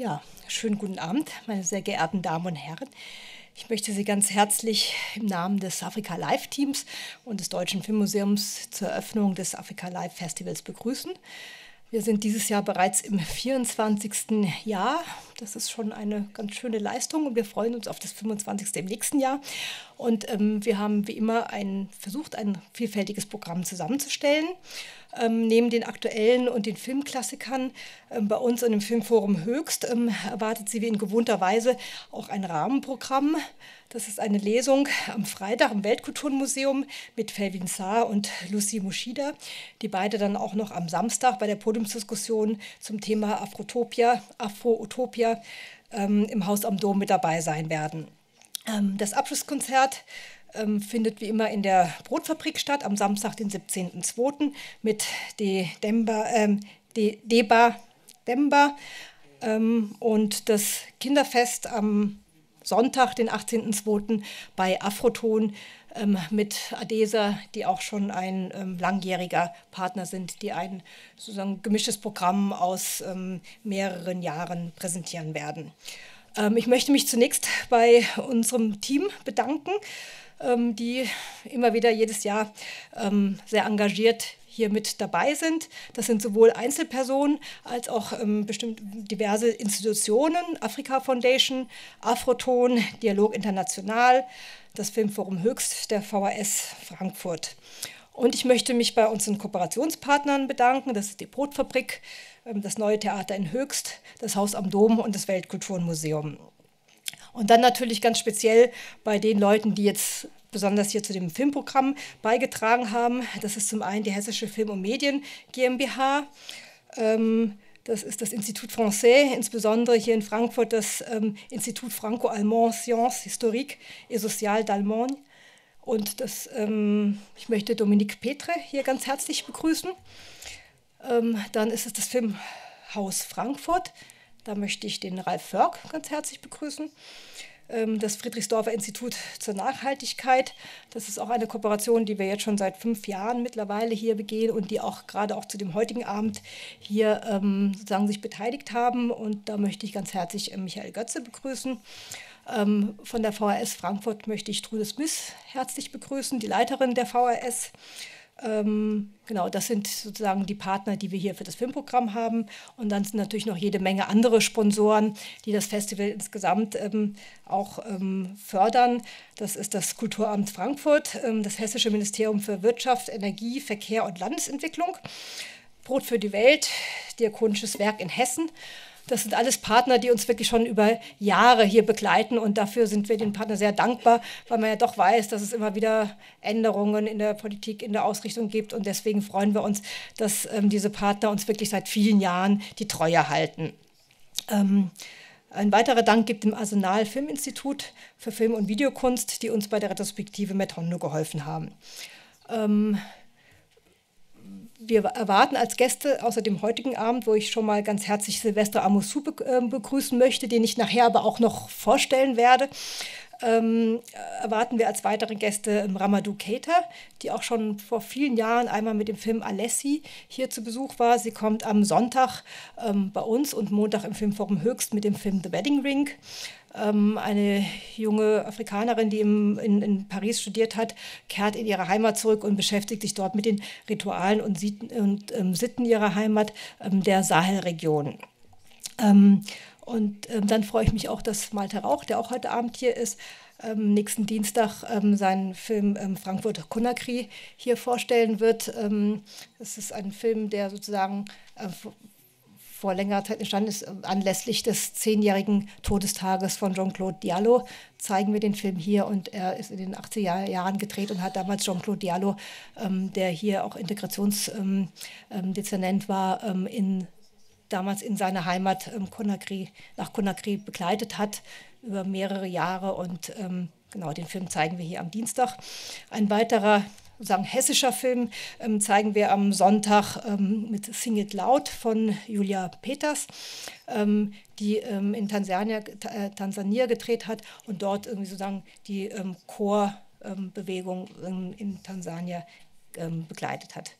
Ja, schönen guten Abend, meine sehr geehrten Damen und Herren. Ich möchte Sie ganz herzlich im Namen des Afrika Live Teams und des Deutschen Filmmuseums zur Eröffnung des Afrika Live Festivals begrüßen. Wir sind dieses Jahr bereits im 24. Jahr. Das ist schon eine ganz schöne Leistung und wir freuen uns auf das 25. im nächsten Jahr. Und ähm, wir haben wie immer ein, versucht, ein vielfältiges Programm zusammenzustellen ähm, neben den aktuellen und den Filmklassikern ähm, bei uns in dem Filmforum Höchst ähm, erwartet Sie wie in gewohnter Weise auch ein Rahmenprogramm. Das ist eine Lesung am Freitag im Weltkulturmuseum mit Felvin Saar und Lucy Mushida, die beide dann auch noch am Samstag bei der Podiumsdiskussion zum Thema Afrotopia, Afro-Utopia ähm, im Haus am Dom mit dabei sein werden. Ähm, das Abschlusskonzert ähm, findet wie immer in der Brotfabrik statt, am Samstag, den 17.02. mit ähm, Deba Demba. Ähm, und das Kinderfest am Sonntag, den 18.02. bei Afroton ähm, mit Adesa, die auch schon ein ähm, langjähriger Partner sind, die ein sozusagen gemischtes Programm aus ähm, mehreren Jahren präsentieren werden. Ähm, ich möchte mich zunächst bei unserem Team bedanken ähm, die immer wieder jedes Jahr ähm, sehr engagiert hier mit dabei sind. Das sind sowohl Einzelpersonen als auch ähm, bestimmt diverse Institutionen, Afrika Foundation, Afroton, Dialog International, das Filmforum Höchst, der VHS Frankfurt. Und ich möchte mich bei unseren Kooperationspartnern bedanken. Das ist die Brotfabrik, ähm, das Neue Theater in Höchst, das Haus am Dom und das Weltkulturenmuseum. Und dann natürlich ganz speziell bei den Leuten, die jetzt besonders hier zu dem Filmprogramm beigetragen haben. Das ist zum einen die Hessische Film- und Medien GmbH. Ähm, das ist das Institut Français, insbesondere hier in Frankfurt das ähm, Institut Franco-Allemand Sciences Historique et Sociale d'Allemagne. Und das, ähm, ich möchte Dominique Petre hier ganz herzlich begrüßen. Ähm, dann ist es das Filmhaus Frankfurt, da möchte ich den Ralf Förg ganz herzlich begrüßen. Ähm, das Friedrichsdorfer Institut zur Nachhaltigkeit. Das ist auch eine Kooperation, die wir jetzt schon seit fünf Jahren mittlerweile hier begehen und die auch gerade auch zu dem heutigen Abend hier ähm, sozusagen sich beteiligt haben. Und da möchte ich ganz herzlich äh, Michael Götze begrüßen ähm, von der VHS Frankfurt möchte ich Trude Smith herzlich begrüßen, die Leiterin der VHS. Ähm, genau, das sind sozusagen die Partner, die wir hier für das Filmprogramm haben. Und dann sind natürlich noch jede Menge andere Sponsoren, die das Festival insgesamt ähm, auch ähm, fördern. Das ist das Kulturamt Frankfurt, ähm, das Hessische Ministerium für Wirtschaft, Energie, Verkehr und Landesentwicklung, Brot für die Welt, Diakonisches Werk in Hessen das sind alles Partner, die uns wirklich schon über Jahre hier begleiten und dafür sind wir den Partnern sehr dankbar, weil man ja doch weiß, dass es immer wieder Änderungen in der Politik, in der Ausrichtung gibt und deswegen freuen wir uns, dass ähm, diese Partner uns wirklich seit vielen Jahren die Treue halten. Ähm, ein weiterer Dank gibt dem Arsenal Filminstitut für Film- und Videokunst, die uns bei der Retrospektive mit Hondo geholfen haben. Ähm, wir erwarten als Gäste außer dem heutigen Abend, wo ich schon mal ganz herzlich Silvester Amoussou ähm, begrüßen möchte, den ich nachher aber auch noch vorstellen werde, ähm, erwarten wir als weitere Gäste ähm, Ramadou Keita, die auch schon vor vielen Jahren einmal mit dem Film Alessi hier zu Besuch war. Sie kommt am Sonntag ähm, bei uns und Montag im Filmforum Höchst mit dem Film The Wedding Ring. Ähm, eine junge Afrikanerin, die im, in, in, Paris studiert hat, kehrt in ihre Heimat zurück und beschäftigt sich dort mit den Ritualen und, und ähm, Sitten ihrer Heimat, ähm, der Sahelregion. Ähm, und ähm, dann freue ich mich auch, dass Malte Rauch, der auch heute Abend hier ist, ähm, nächsten Dienstag seinen Film Frankfurt Conakry hier vorstellen wird. das ist ein Film, der sozusagen äh, vor längerer Zeit entstanden ist. Äh, anlässlich des zehnjährigen Todestages von Jean-Claude Diallo zeigen wir den Film hier und er ist in den 80er Jahren gedreht und hat damals Jean-Claude Diallo, ähm, der hier auch Integrationsdezernent ähm, ähm war, ähm, in, damals in seiner Heimat ähm, Conakry, nach Conakry begleitet hat über mehrere Jahre und ähm, Genau, den Film zeigen wir hier am Dienstag. Ein weiterer sozusagen hessischer Film, ähm, zeigen wir am Sonntag ähm, mit Sing It Loud von Julia Peters, ähm, die ähm, in Tansania, äh, Tansania gedreht hat und dort irgendwie sozusagen die ähm, Chorbewegung ähm, in Tansania begleitet hat.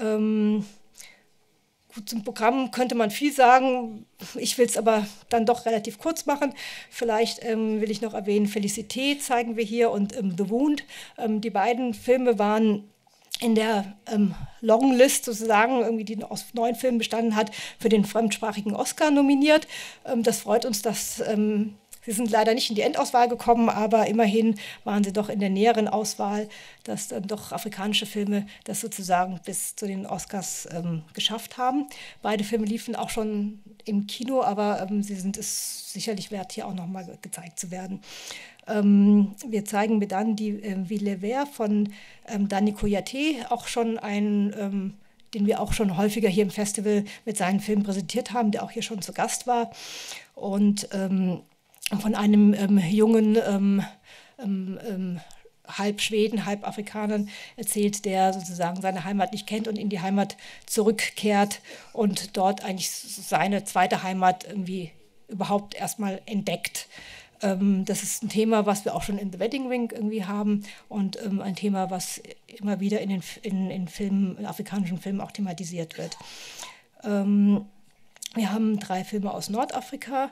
Ähm, zum Programm könnte man viel sagen. Ich will es aber dann doch relativ kurz machen. Vielleicht ähm, will ich noch erwähnen, Felicité zeigen wir hier und ähm, The Wound. Ähm, die beiden Filme waren in der ähm, Longlist sozusagen, irgendwie, die aus neun Filmen bestanden hat, für den fremdsprachigen Oscar nominiert. Ähm, das freut uns, dass ähm, Sie sind leider nicht in die Endauswahl gekommen, aber immerhin waren sie doch in der näheren Auswahl, dass dann doch afrikanische Filme das sozusagen bis zu den Oscars ähm, geschafft haben. Beide Filme liefen auch schon im Kino, aber ähm, sie sind es sicherlich wert, hier auch nochmal gezeigt zu werden. Ähm, wir zeigen mir dann die äh, Ville Vert von ähm, Dani Koyate, auch schon ein ähm, den wir auch schon häufiger hier im Festival mit seinen Filmen präsentiert haben, der auch hier schon zu Gast war. Und ähm, von einem ähm, jungen ähm, ähm, ähm, halb Schweden, halb Afrikanern erzählt, der sozusagen seine Heimat nicht kennt und in die Heimat zurückkehrt und dort eigentlich seine zweite Heimat irgendwie überhaupt erstmal entdeckt. Ähm, das ist ein Thema, was wir auch schon in The Wedding Ring irgendwie haben und ähm, ein Thema, was immer wieder in den in, in Filmen, in afrikanischen Filmen auch thematisiert wird. wir haben drei Filme aus Nordafrika,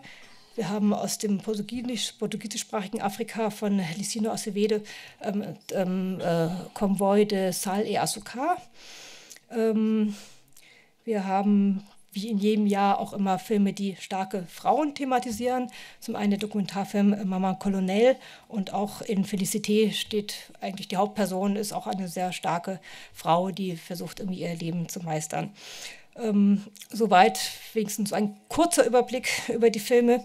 wir haben aus dem portugiesischsprachigen Afrika von Licino Acevedo ähm, ähm äh, Konvoi de Sal e Açúcar. Ähm, wir haben wie in jedem Jahr auch immer Filme, die starke Frauen thematisieren. Zum einen der Dokumentarfilm Mama Colonel und auch in Felicité steht eigentlich die Hauptperson, ist auch eine sehr starke Frau, die versucht, irgendwie ihr Leben zu meistern. Ähm, soweit wenigstens ein kurzer Überblick über die Filme.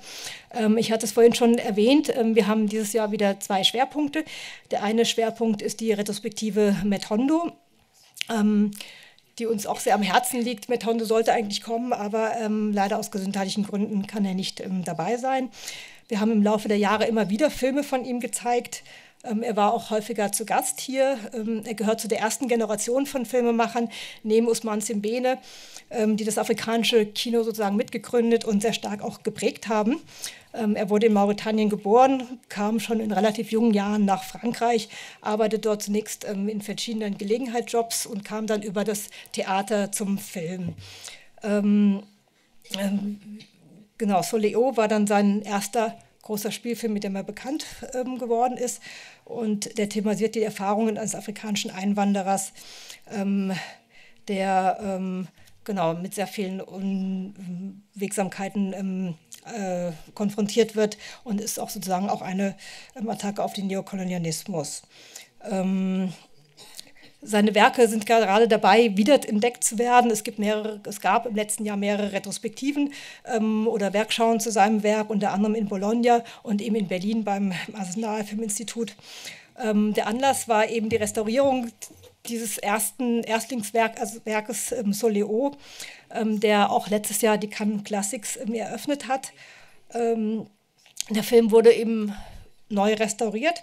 Ähm, ich hatte es vorhin schon erwähnt, ähm, wir haben dieses Jahr wieder zwei Schwerpunkte. Der eine Schwerpunkt ist die Retrospektive Matt Hondo. Ähm, die uns auch sehr am Herzen liegt. Matt Hondo sollte eigentlich kommen, aber ähm, leider aus gesundheitlichen Gründen kann er nicht ähm, dabei sein. Wir haben im Laufe der Jahre immer wieder Filme von ihm gezeigt. Ähm, er war auch häufiger zu Gast hier. Ähm, er gehört zu der ersten Generation von Filmemachern, neben Usman Simbene, ähm, die das afrikanische Kino sozusagen mitgegründet und sehr stark auch geprägt haben. er wurde in Mauretanien geboren, kam schon in relativ jungen Jahren nach Frankreich, arbeitete dort zunächst in verschiedenen Gelegenheitsjobs und kam dann über das Theater zum Film. genau, Soleo war dann sein erster großer Spielfilm, mit dem er bekannt ähm, geworden ist. Und der thematisiert die Erfahrungen eines afrikanischen Einwanderers, ähm, der ähm, genau mit sehr vielen Unwegsamkeiten ähm, äh, konfrontiert wird und ist auch sozusagen auch eine ähm, Attacke auf den Neokolonialismus. Ähm, seine Werke sind gerade dabei, wieder entdeckt zu werden. Es, gibt mehrere, es gab im letzten Jahr mehrere Retrospektiven ähm, oder Werkschauen zu seinem Werk, unter anderem in Bologna und eben in Berlin beim Arsenal Filminstitut. Ähm, der Anlass war eben die Restaurierung dieses ersten Erstlingswerkes also ähm, Soleo, ähm, der auch letztes Jahr die Cannes Classics ähm, eröffnet hat. Ähm, der Film wurde eben neu restauriert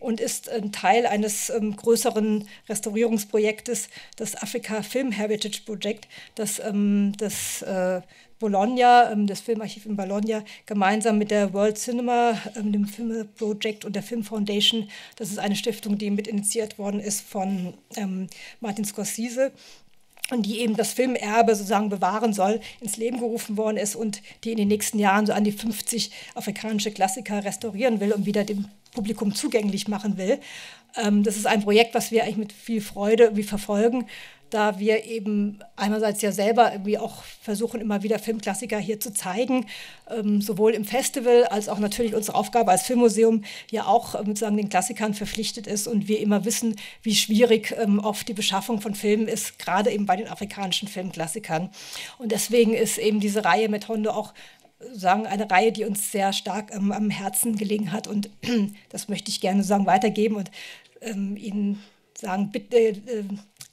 und ist ein Teil eines ähm, größeren Restaurierungsprojektes, das Afrika Film Heritage Project, das ähm, das äh, Bologna, ähm, das Filmarchiv in Bologna, gemeinsam mit der World Cinema, ähm, dem Film Project und der Film Foundation. Das ist eine Stiftung, die mit initiiert worden ist von ähm, Martin Scorsese, und die eben das Filmerbe sozusagen bewahren soll, ins Leben gerufen worden ist und die in den nächsten Jahren so an die 50 afrikanische Klassiker restaurieren will und wieder dem Publikum zugänglich machen will. Ähm, das ist ein Projekt, was wir eigentlich mit viel Freude wie verfolgen da wir eben einerseits ja selber irgendwie auch versuchen, immer wieder Filmklassiker hier zu zeigen, ähm, sowohl im Festival als auch natürlich unsere Aufgabe als Filmmuseum ja auch ähm, sozusagen den Klassikern verpflichtet ist und wir immer wissen, wie schwierig ähm, oft die Beschaffung von Filmen ist, gerade eben bei den afrikanischen Filmklassikern. Und deswegen ist eben diese Reihe mit Hondo auch sagen, eine Reihe, die uns sehr stark ähm, am Herzen gelegen hat. Und das möchte ich gerne sagen, weitergeben und ähm, Ihnen sagen, bitte, äh,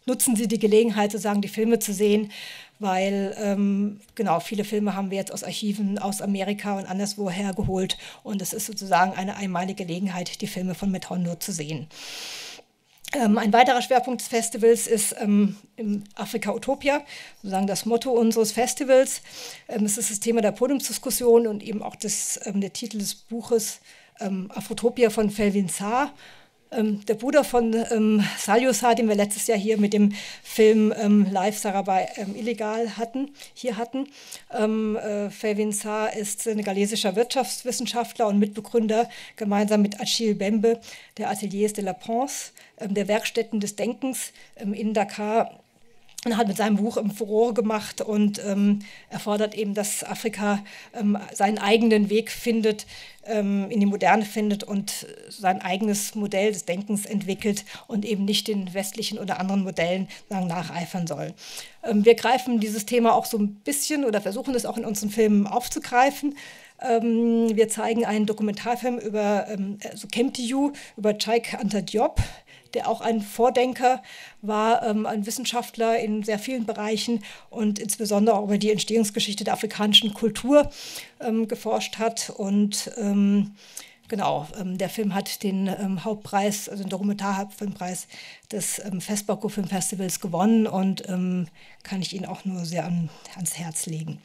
nutzen sie die Gelegenheit, sozusagen die Filme zu sehen, weil ähm, genau viele Filme haben wir jetzt aus Archiven aus Amerika und anderswo hergeholt und es ist sozusagen eine einmalige Gelegenheit, die Filme von Metondo zu sehen. Ähm, ein weiterer Schwerpunkt des Festivals ist ähm, Afrika Utopia, sozusagen das Motto unseres Festivals. Ähm, es ist das Thema der Podiumsdiskussion und eben auch des, ähm, der Titel des Buches ähm, Afrotopia von Felvin Saar. Ähm, der Bruder von ähm, Salyosar, den wir letztes Jahr hier mit dem Film ähm, Live Sarabai ähm, illegal hatten, hier hatten. Ähm, äh, Fevin Saar ist senegalesischer Wirtschaftswissenschaftler und Mitbegründer gemeinsam mit Achille Bembe der Ateliers de la Pense, ähm, der Werkstätten des Denkens ähm, in Dakar und hat mit seinem Buch im Furore gemacht und ähm, erfordert eben, dass Afrika ähm, seinen eigenen Weg findet, ähm, in die Moderne findet und sein eigenes Modell des Denkens entwickelt und eben nicht den westlichen oder anderen Modellen sagen, nacheifern soll. Ähm, wir greifen dieses Thema auch so ein bisschen oder versuchen es auch in unseren Filmen aufzugreifen. Ähm, wir zeigen einen Dokumentarfilm über ähm, also äh, Kemtiyu, über Chaik Anta Diop, der auch ein Vordenker war, ähm, ein Wissenschaftler in sehr vielen Bereichen und insbesondere auch über die Entstehungsgeschichte der afrikanischen Kultur ähm, geforscht hat. Und ähm, genau, ähm, der Film hat den ähm, Hauptpreis, also den Dokumentarfilmpreis des ähm, Festbauko Film Festivals gewonnen und kann ich Ihnen auch nur sehr an, ans Herz legen.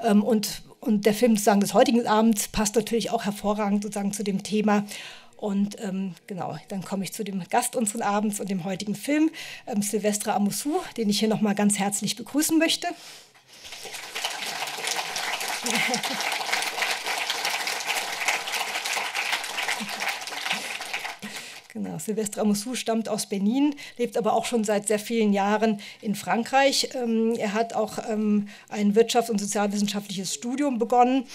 und und der Film sozusagen des heutigen Abends passt natürlich auch hervorragend sozusagen zu dem Thema und ähm, genau, dann komme ich zu dem Gast unseres Abends und dem heutigen Film, ähm, Silvestre Amoussou, den ich hier nochmal ganz herzlich begrüßen möchte. Genau, Silvestre Amoussou stammt aus Benin, lebt aber auch schon seit sehr vielen Jahren in Frankreich. Ähm, er hat auch ähm, ein Wirtschafts- und Sozialwissenschaftliches Studium begonnen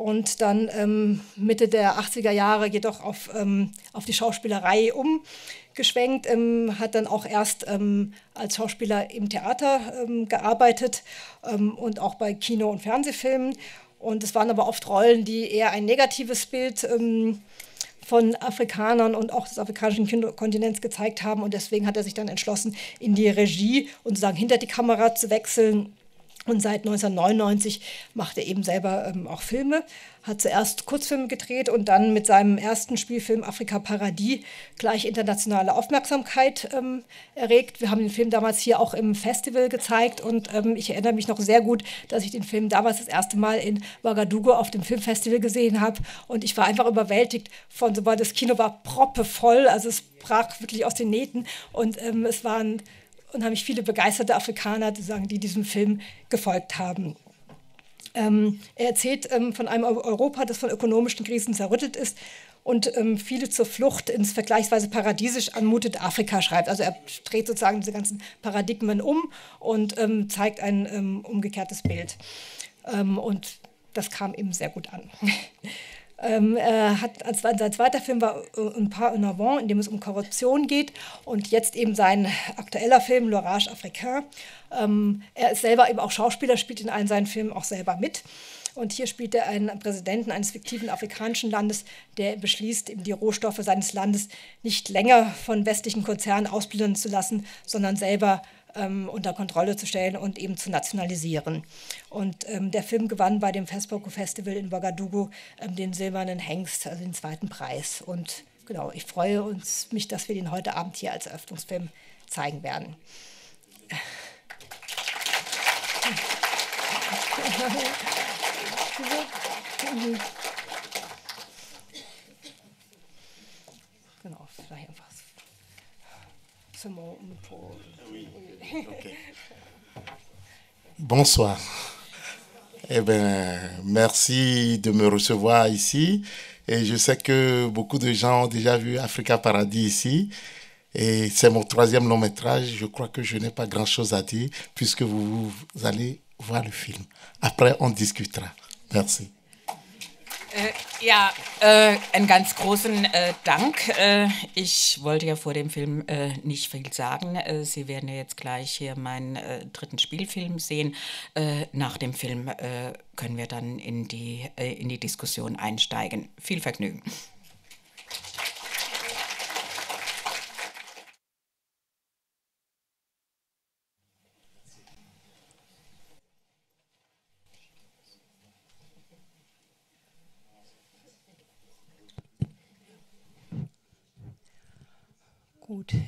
und dann ähm, Mitte der 80er Jahre jedoch auf, ähm, auf die Schauspielerei umgeschwenkt, ähm, hat dann auch erst ähm, als Schauspieler im Theater ähm, gearbeitet ähm, und auch bei Kino- und Fernsehfilmen. Und es waren aber oft Rollen, die eher ein negatives Bild von Afrikanern und auch des afrikanischen Kontinents gezeigt haben. Und deswegen hat er sich dann entschlossen, in die Regie und sozusagen hinter die Kamera zu wechseln und seit 1999 macht er eben selber ähm, auch Filme, hat zuerst Kurzfilme gedreht und dann mit seinem ersten Spielfilm Afrika Paradis gleich internationale Aufmerksamkeit ähm, erregt. Wir haben den Film damals hier auch im Festival gezeigt und ähm, ich erinnere mich noch sehr gut, dass ich den Film damals das erste Mal in Ouagadougou auf dem Filmfestival gesehen habe und ich war einfach überwältigt von, sobald das Kino war proppevoll, also es brach wirklich aus den Nähten und ähm, es waren unheimlich viele begeisterte Afrikaner, sozusagen, die diesem Film gefolgt haben. Ähm, er erzählt ähm, von einem Europa, das von ökonomischen Krisen zerrüttet ist und ähm, viele zur Flucht ins vergleichsweise paradiesisch anmutet Afrika schreibt. Also er dreht sozusagen diese ganzen Paradigmen um und ähm, zeigt ein ähm, umgekehrtes Bild. Ähm, und das kam ihm sehr gut an. Ähm, äh, hat als, sein zweiter Film war äh, Un Pas en Avant, in dem es um Korruption geht. Und jetzt eben sein aktueller Film, L'Orage Africain. Ähm, er ist selber eben auch Schauspieler, spielt in allen seinen Filmen auch selber mit. Und hier spielt er einen Präsidenten eines fiktiven afrikanischen Landes, der beschließt, eben die Rohstoffe seines Landes nicht länger von westlichen Konzernen ausblühen zu lassen, sondern selber äh, ähm, unter Kontrolle zu stellen und eben zu nationalisieren. Und ähm, der Film gewann bei dem Festboko Festival in Ouagadougou ähm, den Silbernen Hengst, also den zweiten Preis. Und genau, ich freue uns, mich, dass wir den heute Abend hier als Eröffnungsfilm zeigen werden. Genau, vielleicht einfach. C'est mon, mon, Bonsoir. Eh bien, merci de me recevoir ici. Et je sais que beaucoup de gens ont déjà vu Africa Paradis ici. Et c'est mon troisième long métrage. Je crois que je n'ai pas grand-chose à dire puisque vous allez voir le film. Après, on discutera. Merci. Äh, ja, äh, einen ganz großen äh, Dank. Äh, ich wollte ja vor dem Film äh, nicht viel sagen. Äh, Sie werden ja jetzt gleich hier meinen dritten Spielfilm sehen. nach dem Film können wir dann in die, in die Diskussion einsteigen. Viel Vergnügen.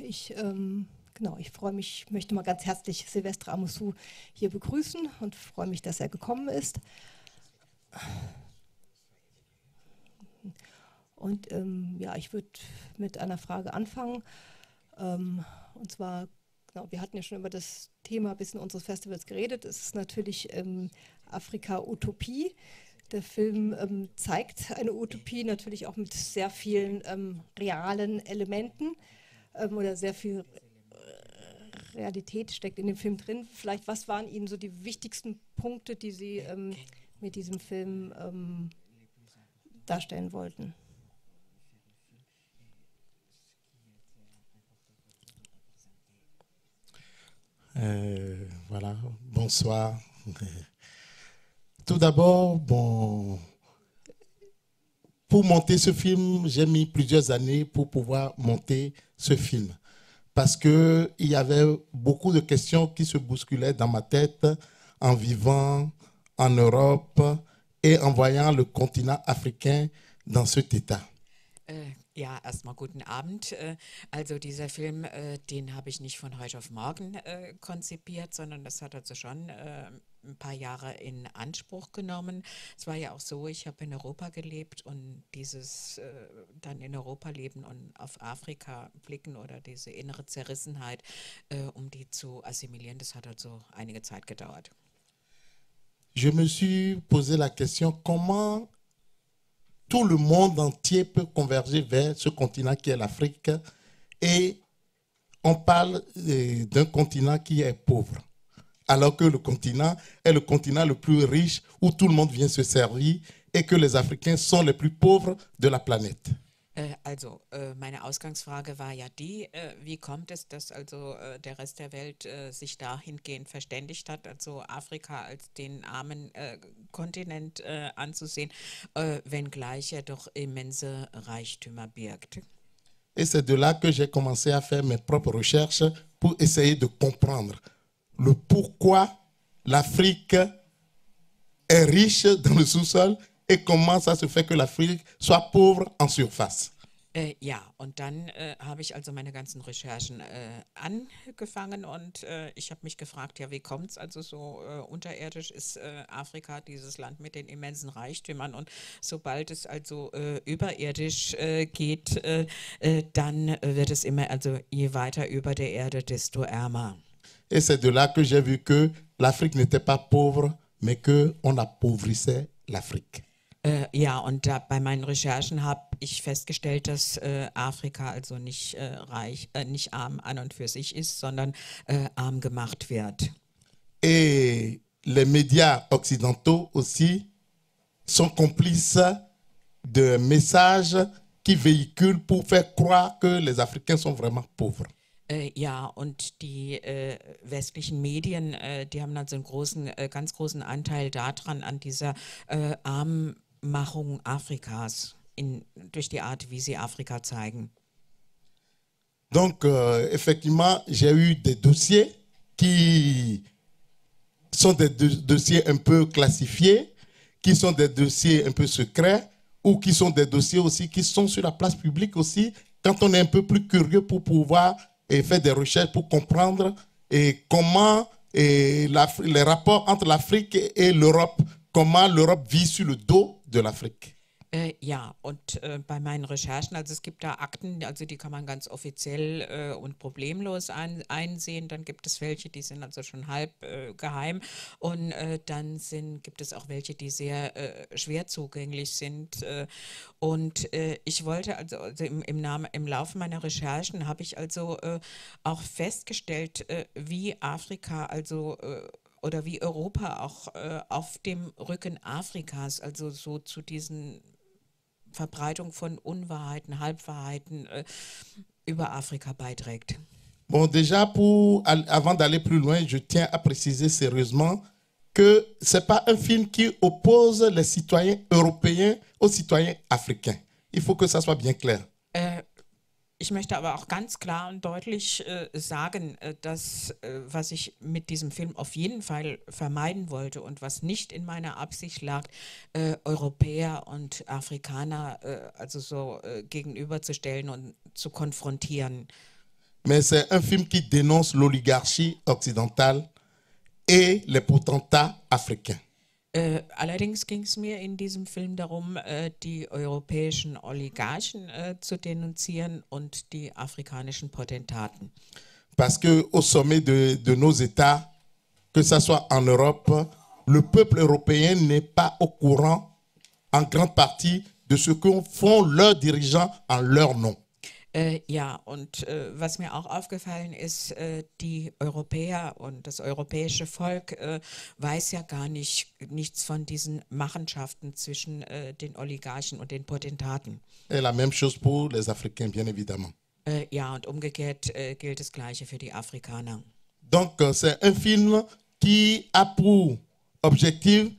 ich, ähm, genau, ich freue mich, möchte mal ganz herzlich Silvestre Amoussou hier begrüßen und freue mich, dass er gekommen ist. Und ähm, ja, ich würde mit einer Frage anfangen. Ähm, und zwar, genau, wir hatten ja schon über das Thema ein bisschen unseres Festivals geredet. Es ist natürlich ähm, Afrika Utopie. Der Film ähm, zeigt eine Utopie natürlich auch mit sehr vielen ähm, realen Elementen ähm, oder sehr viel äh, Realität steckt in dem Film drin. Vielleicht, was waren Ihnen so die wichtigsten Punkte, die Sie ähm, mit diesem Film ähm, darstellen wollten? Euh, voilà, bonsoir. Tout d'abord, bon, pour monter ce film, j'ai mis plusieurs années pour pouvoir monter ce film. Parce qu'il y avait beaucoup de questions qui se bousculaient dans ma tête en vivant en Europe et en voyant le continent africain dans cet état. Euh, ja, erstmal guten Abend. Äh, also dieser Film, äh, den habe ich nicht von heute auf morgen konzipiert, sondern das hat also schon ein paar Jahre in Anspruch genommen. Es war ja auch so, ich habe in Europa gelebt und dieses äh, dann in Europa leben und auf Afrika blicken oder diese innere Zerrissenheit, äh, um die zu assimilieren, das hat also einige Zeit gedauert. Je me suis posé la question, comment tout le monde entier peut converger vers ce continent qui est l'Afrique et on parle euh, d'un continent qui est pauvre. alors que le continent est le continent le plus riche où tout le monde vient se servir et que les Africains sont les plus pauvres de la planète. Äh, also, äh, meine Ausgangsfrage war ja die, äh, wie kommt es, dass also der Rest der Welt sich dahingehend verständigt hat, also Afrika als den armen Kontinent anzusehen, wenngleich er doch immense Reichtümer birgt? Et c'est de là que j'ai commencé à faire mes propres recherches pour essayer de comprendre le pourquoi l'Afrique est riche dans le sous-sol et comment ça se fait que l'Afrique soit pauvre en surface. Äh, ja, und dann äh, habe ich also meine ganzen Recherchen äh, angefangen und äh, ich habe mich gefragt, ja, wie kommt es also so äh, unterirdisch ist äh, Afrika, dieses Land mit den immensen Reichtümern und sobald es also überirdisch geht, dann wird es immer also je weiter über der Erde, desto ärmer. Et c'est de là que j'ai vu que l'Afrique n'était pas pauvre, mais qu'on appauvrissait l'Afrique. Oui, äh, ja, und mes bei meinen Recherchen habe ich festgestellt, dass äh, Afrika also nicht äh, reich, äh, nicht arm an und für sich ist, sondern arm gemacht wird. Et les médias occidentaux aussi sont complices de messages qui véhiculent pour faire croire que les Africains sont vraiment pauvres. Äh, ja, und die äh, westlichen Medien, äh, die haben dann so einen großen, äh, ganz großen Anteil daran, an dieser äh, Armmachung Afrikas, in, durch die Art, wie sie Afrika zeigen. Donc, euh, effectivement, j'ai eu des dossiers qui sont des do dossiers un peu classifiés, qui sont des dossiers un peu secrets, ou qui sont des dossiers aussi qui sont sur la place publique aussi, quand on est un peu plus curieux pour pouvoir et fait des recherches pour comprendre et comment les rapports entre l'Afrique et l'Europe, comment l'Europe vit sur le dos de l'Afrique. Äh, ja, und äh, bei meinen Recherchen, also es gibt da Akten, also die kann man ganz offiziell äh, und problemlos ein, einsehen. Dann gibt es welche, die sind also schon halb äh, geheim. Und äh, dann sind, gibt es auch welche, die sehr äh, schwer zugänglich sind. und ich wollte also, also im, im, Namen, im Laufe meiner Recherchen habe ich also auch festgestellt, wie Afrika also oder wie Europa auch äh, auf dem Rücken Afrikas, also so zu diesen Verbreitung von Unwahrheiten, Halbwahrheiten äh, über Afrika beiträgt. Bon, déjà, pour, avant d'aller plus loin, je tiens à préciser sérieusement que ce n'est pas un film qui oppose les citoyens européens aux citoyens africains. Il faut que ça soit bien clair. Ich möchte aber auch ganz klar und deutlich äh, sagen, äh, dass äh, was ich mit diesem Film auf jeden Fall vermeiden wollte und was nicht in meiner Absicht lag, äh, Europäer und Afrikaner äh, also so äh, gegenüberzustellen und zu konfrontieren. Mais c'est un film qui dénonce l'oligarchie occidentale et les potentats africains. Äh, allerdings ging es mir in diesem Film darum, äh, die europäischen Oligarchen äh, zu denunzieren und die afrikanischen Potentaten. Parce que au sommet de, de nos États, que ce soit en Europe, le peuple européen n'est pas au courant en grande partie de ce que font leurs dirigeants en leur nom. Äh, ja, und äh, was mir auch aufgefallen ist, äh, die Europäer und das europäische Volk äh, weiß ja gar nicht nichts von diesen Machenschaften zwischen äh, den Oligarchen und den Potentaten. Et la même chose pour les Africains, bien évidemment. Äh, ja, und umgekehrt gilt das Gleiche für die Afrikaner. Donc, euh, c'est un film qui a pour objectif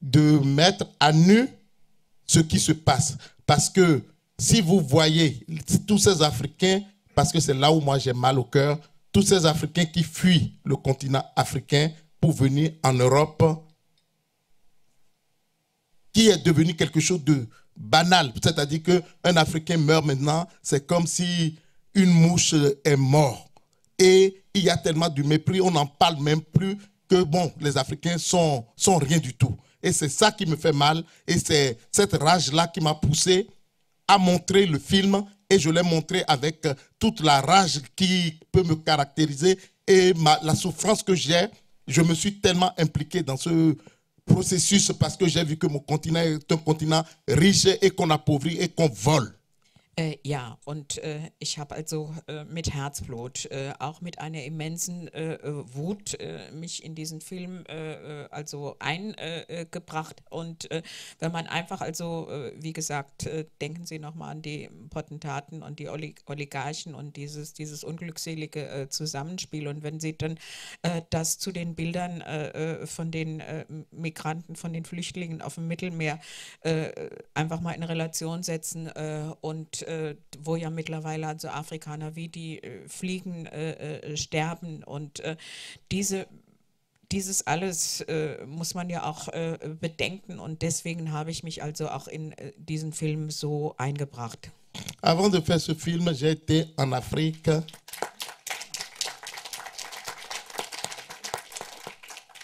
de mettre à nu ce qui se passe. Parce que Si vous voyez tous ces Africains, parce que c'est là où moi j'ai mal au cœur, tous ces Africains qui fuient le continent africain pour venir en Europe, qui est devenu quelque chose de banal. C'est-à-dire qu'un Africain meurt maintenant, c'est comme si une mouche est morte. Et il y a tellement de mépris, on n'en parle même plus que, bon, les Africains sont, sont rien du tout. Et c'est ça qui me fait mal, et c'est cette rage-là qui m'a poussé a montré le film et je l'ai montré avec euh, toute la rage qui peut me caractériser et la souffrance que j'ai. Je me suis tellement impliqué dans ce processus parce que j'ai vu que mon continent est un continent riche et qu'on appauvrit et qu'on vole. Äh, ja, und äh, ich habe also äh, mit Herzblut, äh, auch mit einer immensen äh, äh, Wut mich in diesen Film also eingebracht. und wenn man einfach also, wie gesagt, denken Sie nochmal an die Potentaten und die Olig Oligarchen und dieses, dieses unglückselige Zusammenspiel. Und wenn Sie dann das zu den Bildern von den Migranten, von den Flüchtlingen auf dem Mittelmeer einfach mal in Relation setzen und äh, wo ja mittlerweile also Afrikaner wie die äh, Fliegen äh, äh, sterben und äh, diese dieses alles äh, muss man ja auch äh, bedenken und deswegen habe ich mich also auch in äh, diesen Film so eingebracht. Avant de faire ce film, j'étais en Afrique.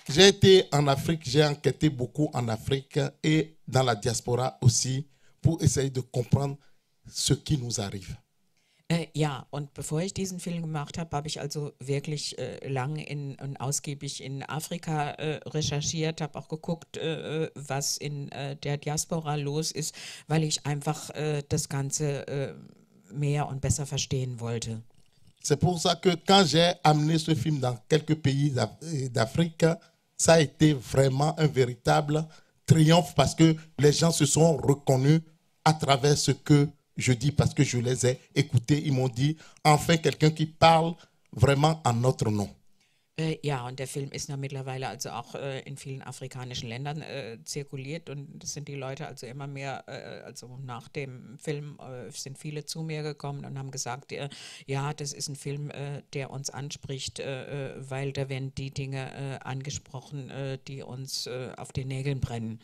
J'ai été en Afrique, j'ai enquêté beaucoup en Afrique et dans la diaspora aussi pour essayer de comprendre ce qui nous arrive. Äh, ja, und bevor ich diesen Film gemacht habe, habe ich also wirklich äh, lang in, und ausgiebig in Afrika äh, recherchiert, habe auch geguckt, äh, äh, was in äh, der Diaspora los ist, weil ich einfach das Ganze mehr und besser verstehen wollte. C'est pour ça que quand j'ai amené ce film dans quelques pays euh, d'Afrique, ça a été vraiment un véritable triomphe parce que les gens se sont reconnus à travers ce que Je dis parce que je les ai écoutés. Ils m'ont dit, enfin quelqu'un qui parle vraiment en notre nom. Äh, ja, und der Film ist ja mittlerweile also auch äh, in vielen afrikanischen Ländern äh, zirkuliert und es sind die Leute also immer mehr, äh, also nach dem Film äh, sind viele zu mir gekommen und haben gesagt, ja, das ist ein Film, der uns anspricht, weil da werden die Dinge angesprochen, die uns auf den Nägeln brennen.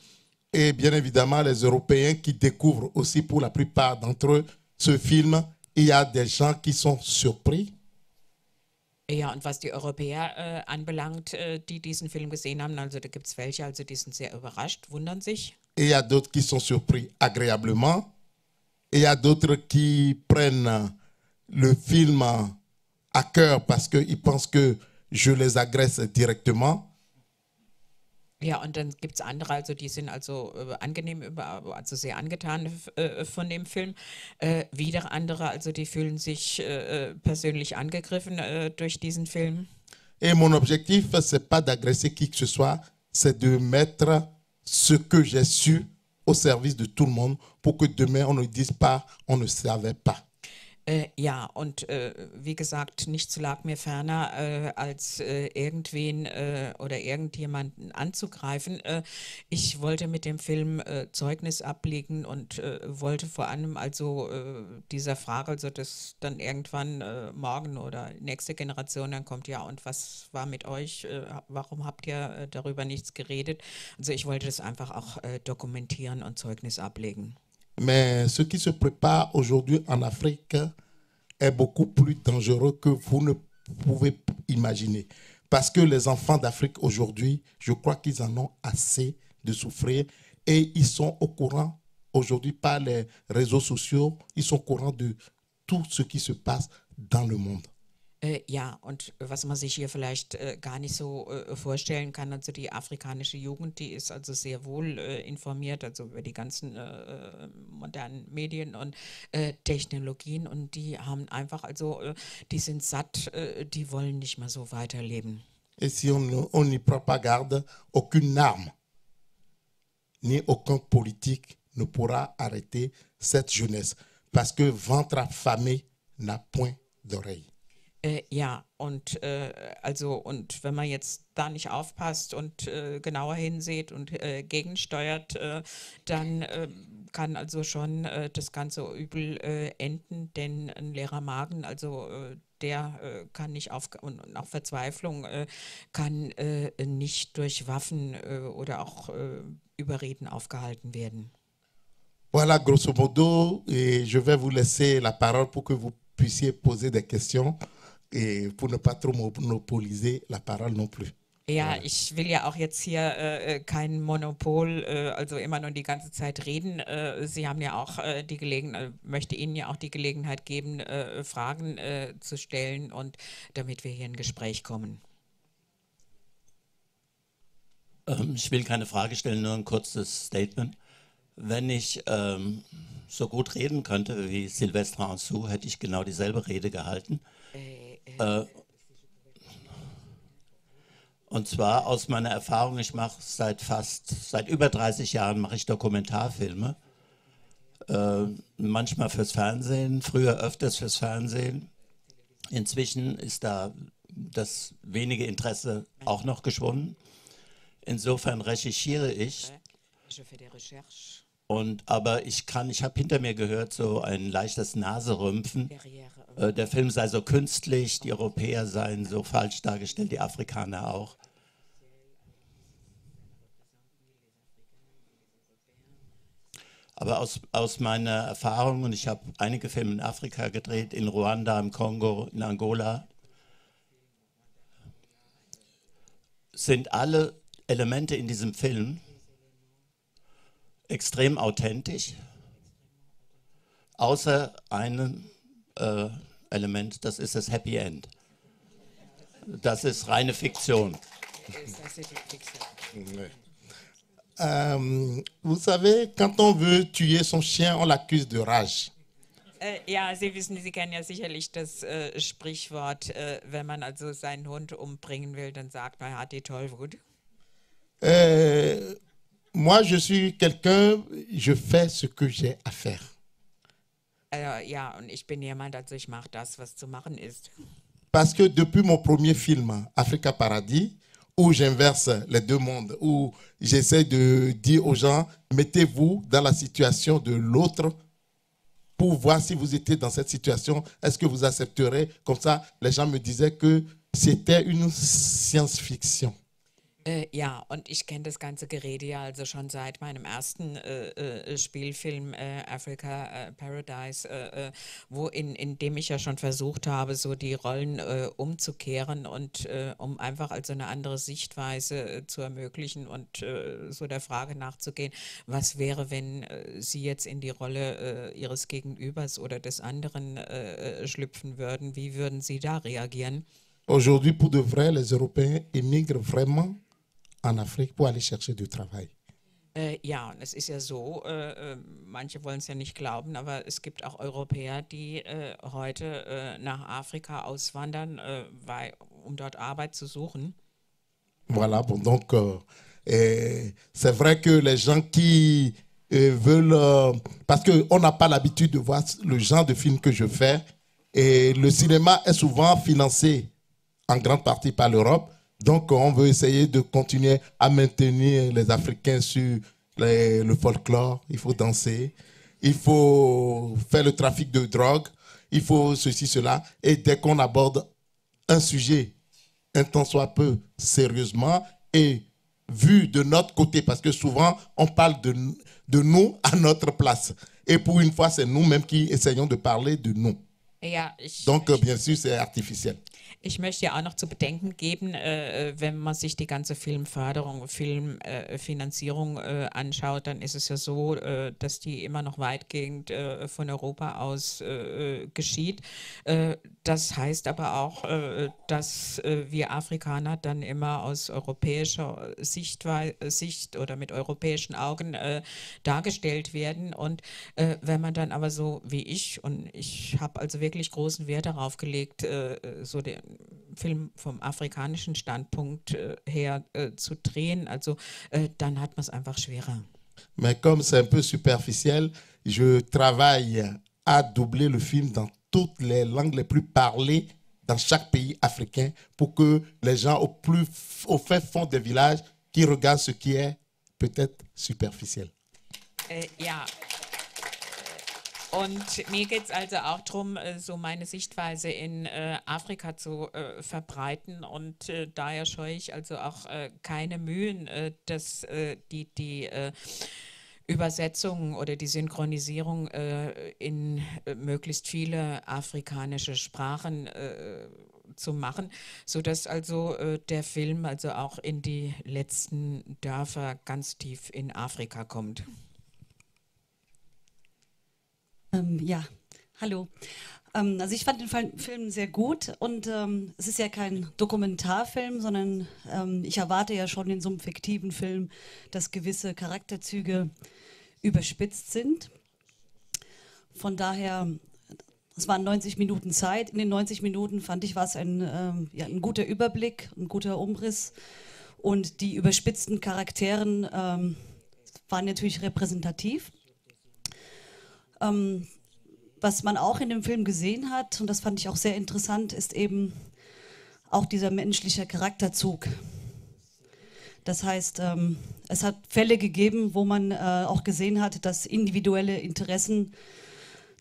et bien évidemment les Européens qui découvrent aussi pour la plupart d'entre eux ce film. Il y a des gens qui sont surpris. Ja, und was die Europäer eh, anbelangt, eh, die diesen Film gesehen haben, also da gibt welche, also die sind sehr überrascht, wundern sich. Et il y a d'autres qui sont surpris agréablement. Et il y a d'autres qui prennent le film à cœur parce qu'ils pensent que je les agresse directement. Ja, und dann gibt es andere, also die sind also äh, angenehm über, also sehr angetan äh, von dem Film. Äh, wieder andere, also die fühlen sich äh, äh, persönlich angegriffen äh, durch diesen Film. Et mon objectif, c'est pas d'agresser qui que ce soit, c'est de mettre ce que j'ai su au service de tout le monde pour que demain on ne dise pas, on ne savait pas. Äh, ja, und äh, wie gesagt, nichts lag mir ferner, äh, als äh, irgendwen äh, oder irgendjemanden anzugreifen. Äh, ich wollte mit dem Film Zeugnis ablegen und wollte vor allem also dieser Frage, also dass dann irgendwann morgen oder nächste Generation dann kommt, ja, und was war mit euch? warum habt ihr darüber nichts geredet? Also ich wollte das einfach auch dokumentieren und Zeugnis ablegen. Mais ce qui se prépare aujourd'hui en Afrique est beaucoup plus dangereux que vous ne pouvez imaginer. Parce que les enfants d'Afrique aujourd'hui, je crois qu'ils en ont assez de souffrir et ils sont au courant aujourd'hui par les réseaux sociaux, ils sont au courant de tout ce qui se passe dans le monde. Äh, ja, und was man sich hier vielleicht äh, gar nicht so äh, vorstellen kann, also die afrikanische Jugend, die ist also sehr wohl äh, informiert, also über die ganzen äh, äh, modernen Medien und Technologien und die haben einfach, also die sind satt, die wollen nicht mehr so weiterleben. Et si on, on n'y prend aucune arme ni aucun politique ne pourra arrêter cette jeunesse parce que ventre affamé n'a point d'oreille. Äh, ja, und äh, also, und wenn man jetzt da nicht aufpasst und äh, genauer hinseht und äh, gegensteuert, äh, dann ähm, kann also schon äh, das Ganze übel enden, denn ein leerer Magen, also der kann nicht auf und, auch Verzweiflung kann nicht durch Waffen oder auch Überreden aufgehalten werden. Voilà, grosso modo, et je vais vous laisser la parole pour que vous puissiez poser des questions et pour ne pas trop monopoliser la parole non plus. Ja, ich will ja auch jetzt hier äh, äh, kein Monopol, äh, also immer nur die ganze Zeit reden. Äh, Sie haben ja auch äh, die Gelegenheit, also möchte Ihnen ja auch die Gelegenheit geben, äh, Fragen zu stellen und damit wir hier in Gespräch kommen. Ähm, ich will keine Frage stellen, nur ein kurzes Statement. Wenn ich ähm, so gut reden könnte wie Sylvester Ansu, hätte ich genau dieselbe Rede gehalten. Äh. Äh, und zwar aus meiner Erfahrung, ich mache seit fast, seit über 30 Jahren mache ich Dokumentarfilme. Äh, manchmal fürs Fernsehen, früher öfters fürs Fernsehen. Inzwischen ist da das wenige Interesse auch noch geschwunden. Insofern recherchiere ich. Und, aber ich kann, ich habe hinter mir gehört, so ein leichtes Naserümpfen. Äh, mhm. der Film sei so künstlich, die Europäer seien so falsch dargestellt, die Afrikaner auch. Aber aus, aus meiner Erfahrung, und ich habe einige Filme in Afrika gedreht, in Ruanda, im Kongo, in Angola, sind alle Elemente in diesem Film, extrem authentisch, außer einem äh, Element, das ist das Happy End. Das ist reine Fiktion. Euh, vous savez, quand on veut tuer son chien, on l'accuse de rage. Äh, ja, Sie wissen, Sie kennen ja sicherlich das äh, Sprichwort, äh, wenn man also seinen Hund umbringen will, dann sagt man, er hat die Tollwut. Äh, Moi, je suis quelqu'un, je fais ce que j'ai à faire. Äh, und ich bin jemand, das, was Parce que depuis mon premier film, Africa Paradis, où j'inverse les deux mondes, où j'essaie de dire aux gens, mettez-vous dans la situation de l'autre pour voir si vous étiez dans cette situation, est-ce que vous accepterez Comme ça, les gens me disaient que c'était une science-fiction. Äh, ja, und ich kenne das ganze Gerede ja also schon seit meinem ersten äh, äh, Spielfilm äh, Africa äh, Paradise, äh, wo in, in dem ich ja schon versucht habe, so die Rollen umzukehren und um einfach also eine andere Sichtweise zu ermöglichen und so der Frage nachzugehen, was wäre, wenn Sie jetzt in die Rolle Ihres Gegenübers oder des anderen schlüpfen würden, wie würden Sie da reagieren? Aujourd'hui, pour de vrai, les Européens émigrent vraiment en Afrique pour aller chercher du travail. Äh, ja, und es ist ja so, äh, äh manche wollen es ja nicht glauben, aber es gibt auch Europäer, die äh, heute äh, nach Afrika auswandern, äh, weil, um dort Arbeit zu suchen. Voilà, bon, donc euh, c'est vrai que les gens qui euh, veulent, euh, parce qu'on n'a pas l'habitude de voir le genre de film que je fais, et le cinéma est souvent financé en grande partie par l'Europe. Donc, on veut essayer de continuer à maintenir les Africains sur le folklore. Il faut danser, il faut faire le trafic de drogue, il faut ceci, cela. Et dès qu'on aborde un sujet, un temps soit peu, sérieusement, et vu de notre côté, parce que souvent, on parle de, nous à notre place. Et pour une fois, c'est nous-mêmes qui essayons de parler de nous. Donc, bien sûr, c'est artificiel. Ich möchte ja auch noch zu bedenken geben, äh, äh wenn man sich die ganze Filmförderung, Filmfinanzierung äh, äh, anschaut, dann ist es ja so, äh, dass die immer noch weitgehend äh, von Europa aus geschieht. das heißt aber auch, dass wir Afrikaner dann immer aus europäischer Sichtweise, Sicht oder mit europäischen Augen dargestellt werden. Und wenn man dann aber so wie ich, und ich habe also wirklich großen Wert darauf gelegt, so den Film vom afrikanischen Standpunkt äh, her äh, zu drehen. Also äh, dann hat man es einfach schwerer. Mais comme c'est un peu superficiel, je travaille à doubler le film dans toutes les langues les plus parlées dans chaque pays africain pour que les gens au, plus, au fin fond des villages qui regardent ce qui est peut-être superficiel. Und mir geht es also auch darum, äh, so meine Sichtweise in äh, Afrika zu äh, verbreiten. Und äh, daher scheue ich also auch äh, keine Mühen, äh, dass die, die Übersetzung oder die Synchronisierung in möglichst viele afrikanische Sprachen zu machen, sodass also der Film also auch in die letzten Dörfer ganz tief in Afrika kommt. Ähm, ja, hallo. Ähm, also ich fand den Film sehr gut und ähm, es ist ja kein Dokumentarfilm, sondern ähm, ich erwarte ja schon in so einem fiktiven Film, dass gewisse Charakterzüge überspitzt sind. Von daher, es waren 90 Minuten Zeit. In den 90 Minuten fand ich, war es ein, ähm, ja, ein guter Überblick, ein guter Umriss. Und die überspitzten Charakteren ähm, waren natürlich repräsentativ. Ähm, was man auch in dem Film gesehen hat, und das fand ich auch sehr interessant, ist eben auch dieser menschliche Charakterzug. Das heißt, ähm, es hat Fälle gegeben, wo man äh, auch gesehen hat, dass individuelle Interessen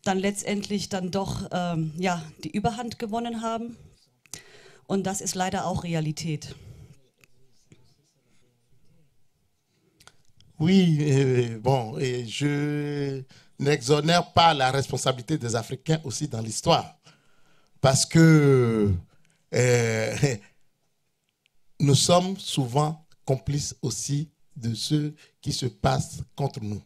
dann letztendlich dann doch ähm, ja, die Überhand gewonnen haben. Und das ist leider auch Realität. Oui, euh, bon, et je n'exonère pas la responsabilité des Africains aussi dans l'histoire. Parce que euh, nous sommes souvent complices aussi de ce qui se passe contre nous.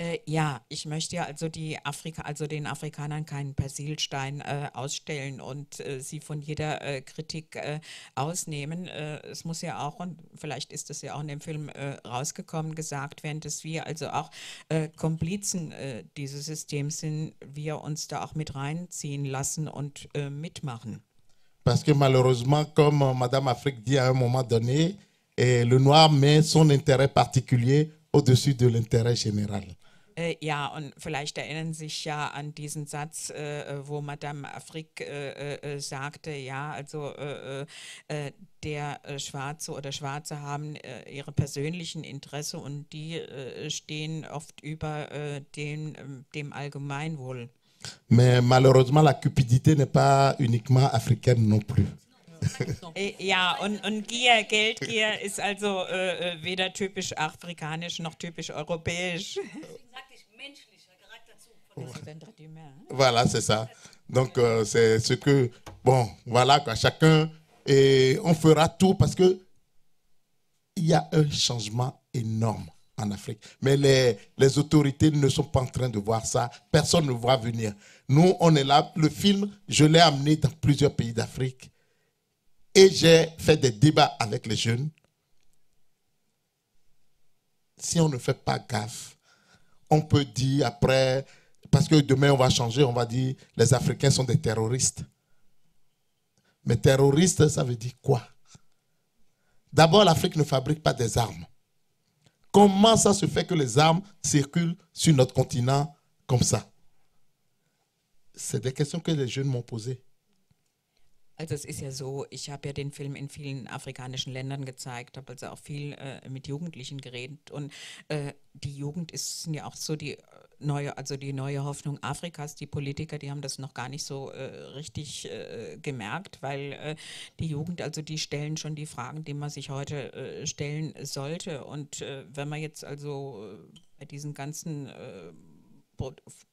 Äh, ja, ich möchte also die Afrika, also den Afrikanern keinen Persilstein äh, ausstellen und äh, sie von jeder äh, Kritik äh, ausnehmen. Äh, es muss ja auch, und vielleicht ist das ja auch in dem Film rausgekommen, gesagt werden, dass wir also auch Komplizen dieses Systems sind, wir uns da auch mit reinziehen lassen und mitmachen. Parce que malheureusement, comme euh, Madame Afrique dit à un moment donné, eh, le noir met son intérêt particulier au-dessus de l'intérêt général. Äh, ja, und vielleicht erinnern Sie sich ja an diesen Satz, äh, äh wo Madame Afrique äh, äh, äh sagte, ja, also der Schwarze oder Schwarze haben ihre persönlichen Interessen und die stehen oft über den, ähm, dem Allgemeinwohl. Mais malheureusement, la cupidité n'est pas uniquement africaine non plus. ja, und, und Gier, Geldgier ist also äh, weder typisch afrikanisch noch typisch europäisch. Hein. Voilà, c'est ça. Donc, euh, c'est ce que, bon, voilà, quand chacun, et on fera tout parce que il y a un changement énorme en Afrique. Mais les, les autorités ne sont pas en train de voir ça. Personne ne voit venir. Nous, on est là. Le film, je l'ai amené dans plusieurs pays d'Afrique. Et j'ai fait des débats avec les jeunes. Si on ne fait pas gaffe, on peut dire après, parce que demain on va changer, on va dire les Africains sont des terroristes. Mais terroristes, ça veut dire quoi D'abord, l'Afrique ne fabrique pas des armes. Comment ça se fait que les armes circulent sur notre continent comme ça C'est des questions que les jeunes m'ont posées. Also es ist ja so, ich habe ja den Film in vielen afrikanischen Ländern gezeigt, habe also auch viel äh, mit Jugendlichen geredet und äh, die Jugend ist ja auch so die äh, neue, also die neue Hoffnung Afrikas. Die Politiker, die haben das noch gar nicht so äh, richtig äh, gemerkt, weil äh, die Jugend, also die stellen schon die Fragen, die man sich heute stellen sollte. Und wenn man jetzt also bei diesen ganzen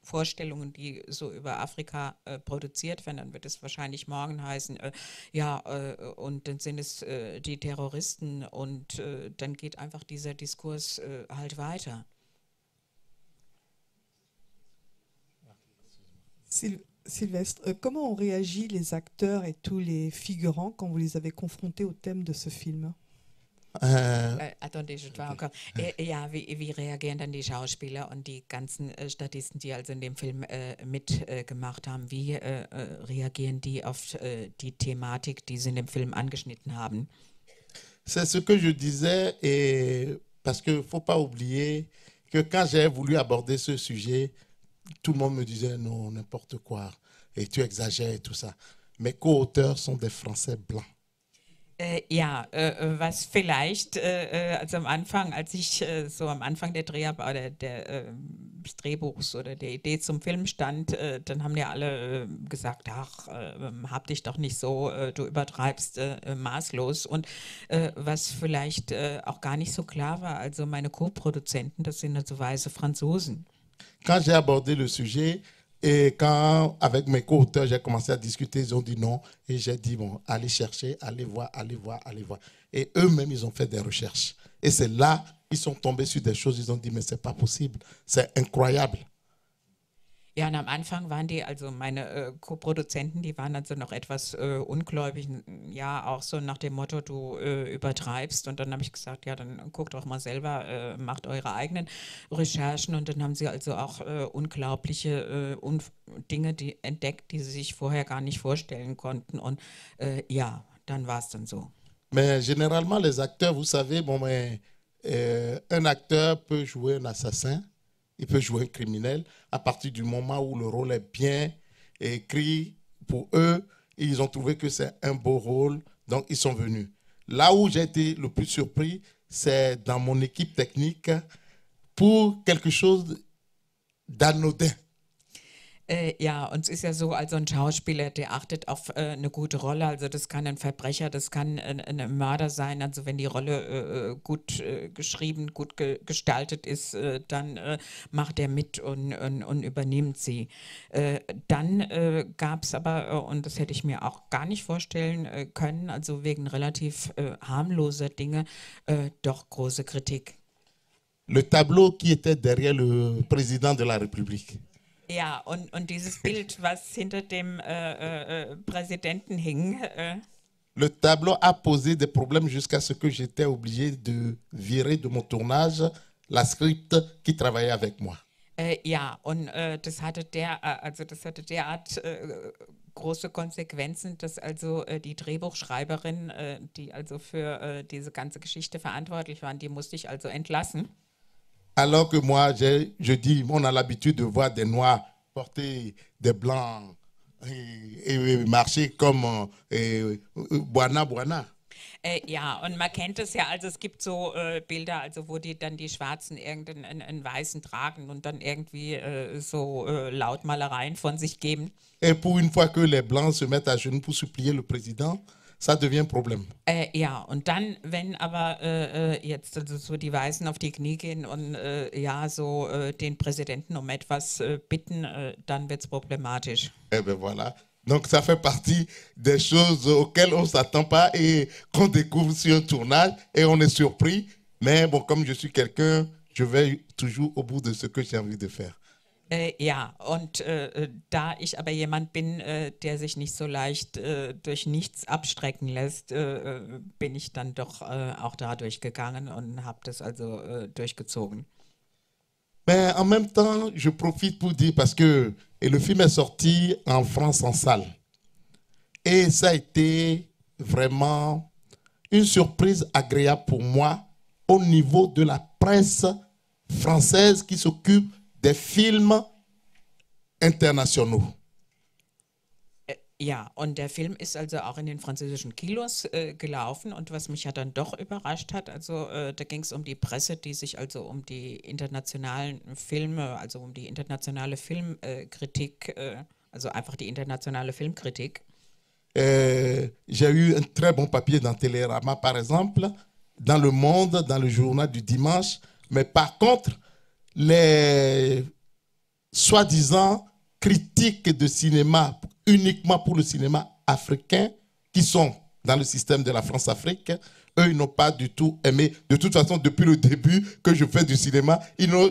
Vorstellungen, die so über Afrika äh, produziert werden, dann wird es wahrscheinlich morgen heißen, äh, ja, äh, und dann sind es äh, die Terroristen und äh, dann geht einfach dieser Diskurs äh, halt weiter. Syl Sylvestre, euh, comment ont réagi les acteurs et tous les figurants quand vous les avez confrontés au thème de ce film Äh. Äh, attendez, je dois encore. Oui, äh. ja, wie, wie, reagieren dann die Schauspieler und die ganzen Statisten, die also in dem Film mitgemacht haben, wie reagieren die auf die Thematik, die sie in dem Film angeschnitten haben? C'est ce que je disais, et parce qu'il ne faut pas oublier que quand j'ai voulu aborder ce sujet, tout le monde me disait non, n'importe quoi, et tu exagères et tout ça. Mes co-auteurs sont des Français blancs. Äh, ja, äh, äh, was vielleicht, äh, also am Anfang, als ich äh, so am Anfang der Dreharbeit oder der, des ähm, Drehbuchs oder der Idee zum Film stand, dann haben ja alle gesagt, ach, ähm, hab dich doch nicht so, du übertreibst maßlos. Und was vielleicht auch gar nicht so klar war, also meine Co-Produzenten, das sind also weiße Franzosen. Quand j'ai abordé le sujet, Et quand, avec mes co-auteurs, j'ai commencé à discuter, ils ont dit non. Et j'ai dit, bon, allez chercher, allez voir, allez voir, allez voir. Et eux-mêmes, ils ont fait des recherches. Et c'est là, ils sont tombés sur des choses, ils ont dit, mais c'est pas possible, c'est incroyable. Ja, und am Anfang waren die, also meine äh, Co-Produzenten, die waren dann so noch etwas äh, ungläubig, ja, auch so nach dem Motto, du äh, übertreibst. Und dann habe ich gesagt, ja, dann guckt doch mal selber, äh, macht eure eigenen Recherchen. Und dann haben sie also auch äh, unglaubliche äh, un Dinge die entdeckt, die sie sich vorher gar nicht vorstellen konnten. Und ja, dann war es dann so. Mais généralement, les acteurs, vous savez, bon, mais, euh, un acteur peut jouer un assassin. il peut jouer un criminel à partir du moment où le rôle est bien écrit pour eux. ils ont trouvé que c'est un beau rôle, donc ils sont venus. Là où j'ai été le plus surpris, c'est dans mon équipe technique pour quelque chose d'anodin. Äh, ja, und es ist ja so, also ein Schauspieler, der achtet auf äh, eine gute Rolle. Also das kann ein Verbrecher, das kann ein, ein Mörder sein. Also wenn die Rolle äh, äh gut äh, geschrieben, gut ge gestaltet ist, äh, dann macht er mit und, und, und übernimmt sie. dann äh, gab es aber, und das hätte ich mir auch gar nicht vorstellen können, also wegen relativ harmloser Dinge, doch große Kritik. Le tableau qui était derrière le président de la République. Ja, und, und dieses Bild, was hinter dem äh, äh, äh, Präsidenten hing. Äh, Le tableau a posé des problèmes jusqu'à ce que j'étais obligé de virer de mon tournage la script qui travaillait avec moi. Äh, ja, und äh, das hatte der, also das hatte derart große Konsequenzen, dass also äh, die Drehbuchschreiberin, äh, die also für äh, diese ganze Geschichte verantwortlich waren, die musste ich also entlassen. Alors que moi, je dis, on a l'habitude de voir des noirs porter des blancs et, marcher comme euh, et, euh, Buana äh, ja, und man kennt es ja, also es gibt so äh, Bilder, also wo die dann die Schwarzen irgendeinen Weißen tragen und dann irgendwie äh, so laut äh, Lautmalereien von sich geben. Et pour une fois que les Blancs se mettent à genoux pour supplier le président, ça devient problème. Äh, ja, und dann, wenn aber äh, äh jetzt also so die Weißen auf die Knie gehen und äh, ja, so äh, den Präsidenten um etwas äh, bitten, dann wird es problematisch. Eh ben voilà. Donc ça fait partie des choses auxquelles on ne s'attend pas et qu'on découvre sur un tournage et on est surpris. Mais bon, comme je suis quelqu'un, je vais toujours au bout de ce que j'ai envie de faire. Äh, ja, und äh, da ich aber jemand bin, äh, der sich nicht so leicht äh, durch nichts abstrecken lässt, bin ich dann doch auch da durchgegangen und habe das also durchgezogen. Mais en même temps, je profite pour dire parce que et le film est sorti en France en salle. Et ça a été vraiment une surprise agréable pour moi au niveau de la presse française qui s'occupe des films internationaux. Äh, ja, und der Film ist also auch in den französischen Kilos äh, gelaufen. Und was mich ja dann doch überrascht hat, also äh, da ging es um die Presse, die sich also um die internationalen Filme, also um die internationale Filmkritik, äh, also einfach die internationale Filmkritik. Äh, j'ai eu un très bon papier dans Télérama, par exemple, dans Le Monde, dans le journal du dimanche. Mais par contre, les soi-disant critiques de cinéma uniquement pour le cinéma africain qui sont dans le système de la France-Afrique, eux, ils n'ont pas du tout aimé. De toute façon, depuis le début que je fais du cinéma, ils n'ont,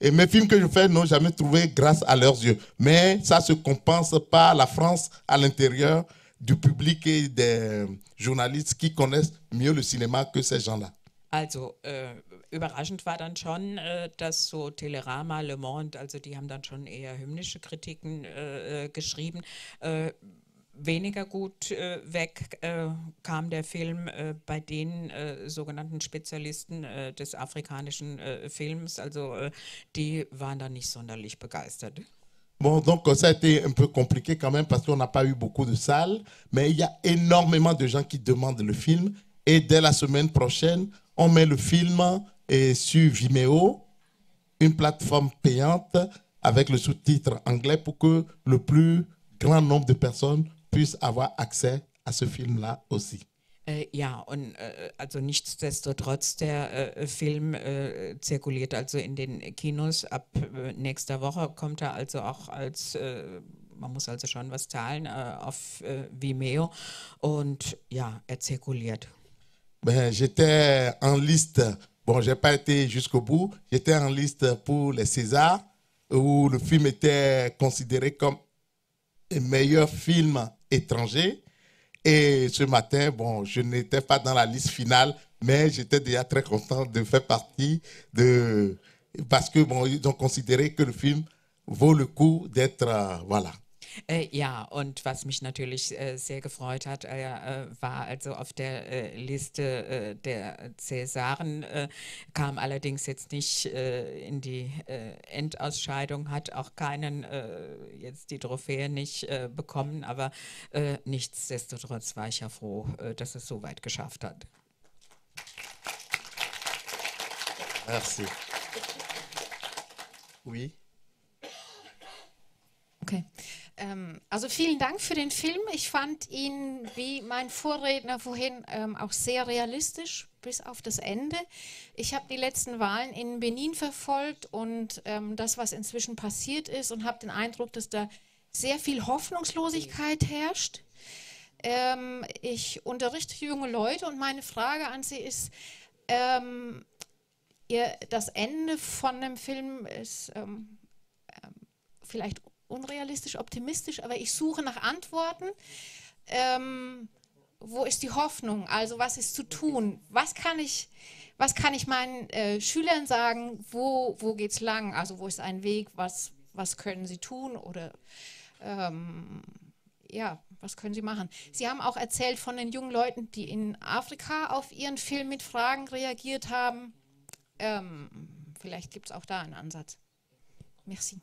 et mes films que je fais n'ont jamais trouvé grâce à leurs yeux. Mais ça se compense par la France à l'intérieur du public et des journalistes qui connaissent mieux le cinéma que ces gens-là. Alors, überraschend war dann schon, äh, dass so Telerama, Le Monde, also die haben dann schon eher hymnische Kritiken äh, äh, geschrieben. Äh, weniger gut äh, weg äh, kam der Film äh, bei den äh, sogenannten Spezialisten äh, des afrikanischen Films. Also die waren da nicht sonderlich begeistert. Bon, donc ça a été un peu compliqué quand même parce qu'on n'a pas eu beaucoup de salles, mais il y a énormément de gens qui demandent le film et dès la semaine prochaine, on met le film et sur Vimeo, une plateforme payante avec le sous-titre anglais pour que le plus grand nombre de personnes puissent avoir accès à ce film-là aussi. Äh, ja, und äh, also nichtsdestotrotz, der äh, Film äh, zirkuliert also in den Kinos. Ab äh, nächster Woche kommt er also auch als, man muss also schon was zahlen, auf Vimeo. Et ja, er zirkuliert. Ben, J'étais en liste Bon, je n'ai pas été jusqu'au bout. J'étais en liste pour les Césars, où le film était considéré comme le meilleur film étranger. Et ce matin, bon, je n'étais pas dans la liste finale, mais j'étais déjà très content de faire partie de. Parce que, bon, ils ont considéré que le film vaut le coup d'être. Euh, voilà. Äh, ja, und was mich natürlich äh, sehr gefreut hat, äh, äh war also auf der äh, Liste äh, der Cäsaren, kam allerdings jetzt nicht in die Endausscheidung, hat auch keinen, jetzt die Trophäe nicht bekommen, aber nichtsdestotrotz war ich ja froh, dass es so weit geschafft hat. Merci. Oui. Okay. Ähm, also vielen Dank für den Film. Ich fand ihn, wie mein Vorredner vorhin, ähm, auch sehr realistisch bis auf das Ende. Ich habe die letzten Wahlen in Benin verfolgt und ähm, das, was inzwischen passiert ist und habe den Eindruck, dass da sehr viel Hoffnungslosigkeit herrscht. Ähm, ich unterrichte junge Leute und meine Frage an Sie ist, ähm, das Ende von dem Film ist ähm, vielleicht unrealistisch, optimistisch, aber ich suche nach Antworten. Ähm, wo ist die Hoffnung? Also was ist zu tun? Was kann ich, was kann ich meinen äh, Schülern sagen? Wo, wo es lang? Also wo ist ein Weg? Was, was können sie tun? Oder ähm, ja, was können sie machen? Sie haben auch erzählt von den jungen Leuten, die in Afrika auf ihren Film mit Fragen reagiert haben. Ähm, vielleicht gibt es auch da einen Ansatz. Merci.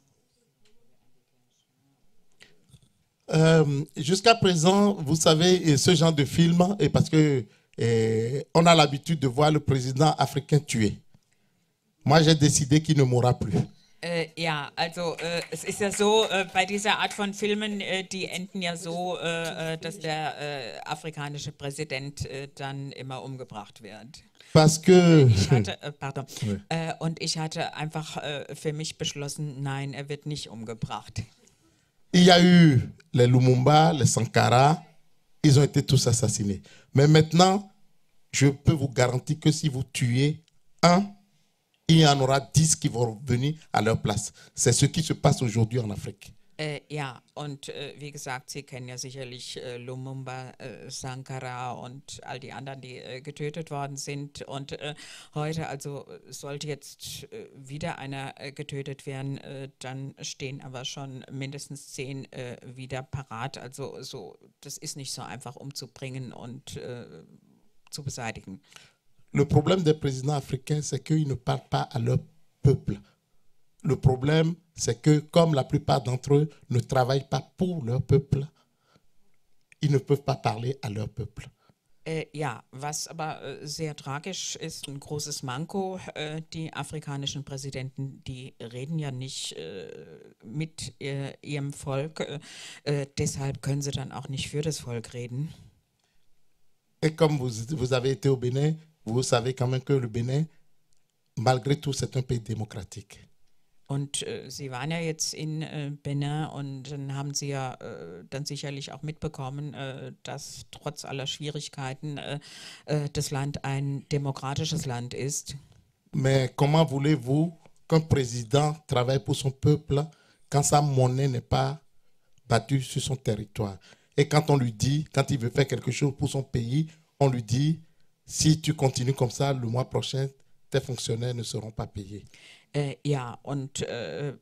Euh, jusqu'à présent, vous savez, ce genre de film, et parce que eh, on a l'habitude de voir le président africain tué. Moi, j'ai décidé qu'il ne mourra plus. Äh, ja, also äh, es ist ja so, äh, bei dieser Art von Filmen, äh, die enden ja so, äh, äh, dass der afrikanische Präsident dann immer umgebracht wird. Parce que... Ich hatte, pardon. Oui. und ich hatte einfach für mich beschlossen, nein, er wird nicht umgebracht. Il y a eu les Lumumba, les Sankara, ils ont été tous assassinés. Mais maintenant, je peux vous garantir que si vous tuez un, il y en aura dix qui vont revenir à leur place. C'est ce qui se passe aujourd'hui en Afrique. Äh, ja, und äh, wie gesagt, Sie kennen ja sicherlich äh, Lumumba, äh, Sankara und all die anderen, die äh, getötet worden sind. Und äh, heute also sollte jetzt wieder einer getötet werden, dann stehen aber schon mindestens zehn wieder parat. Also so, das ist nicht so einfach umzubringen und zu beseitigen. Le problème des présidents africains, c'est qu'ils ne parlent pas à leur peuple. Le problème, c'est que comme la plupart d'entre eux ne travaillent pas pour leur peuple, ils ne peuvent pas parler à leur peuple. Eh, ja, was aber äh, sehr tragisch ist, ein großes Manko, äh, die afrikanischen Präsidenten, die reden ja nicht äh, mit äh, ihrem Volk, deshalb können sie dann auch nicht für das Volk reden. Et comme vous, vous avez été au Bénin, vous savez quand même que le Bénin, malgré tout, c'est un pays démocratique. Und äh, Sie waren ja jetzt in äh, Benin und dann haben Sie ja äh, dann sicherlich auch mitbekommen, dass trotz aller Schwierigkeiten Land ein demokratisches Land ist. Mais comment voulez-vous qu'un président travaille pour son peuple quand sa monnaie n'est pas battue sur son territoire Et quand on lui dit, quand il veut faire quelque chose pour son pays, on lui dit, si tu continues comme ça, le mois prochain, tes fonctionnaires ne seront pas payés. Äh, ja, und äh,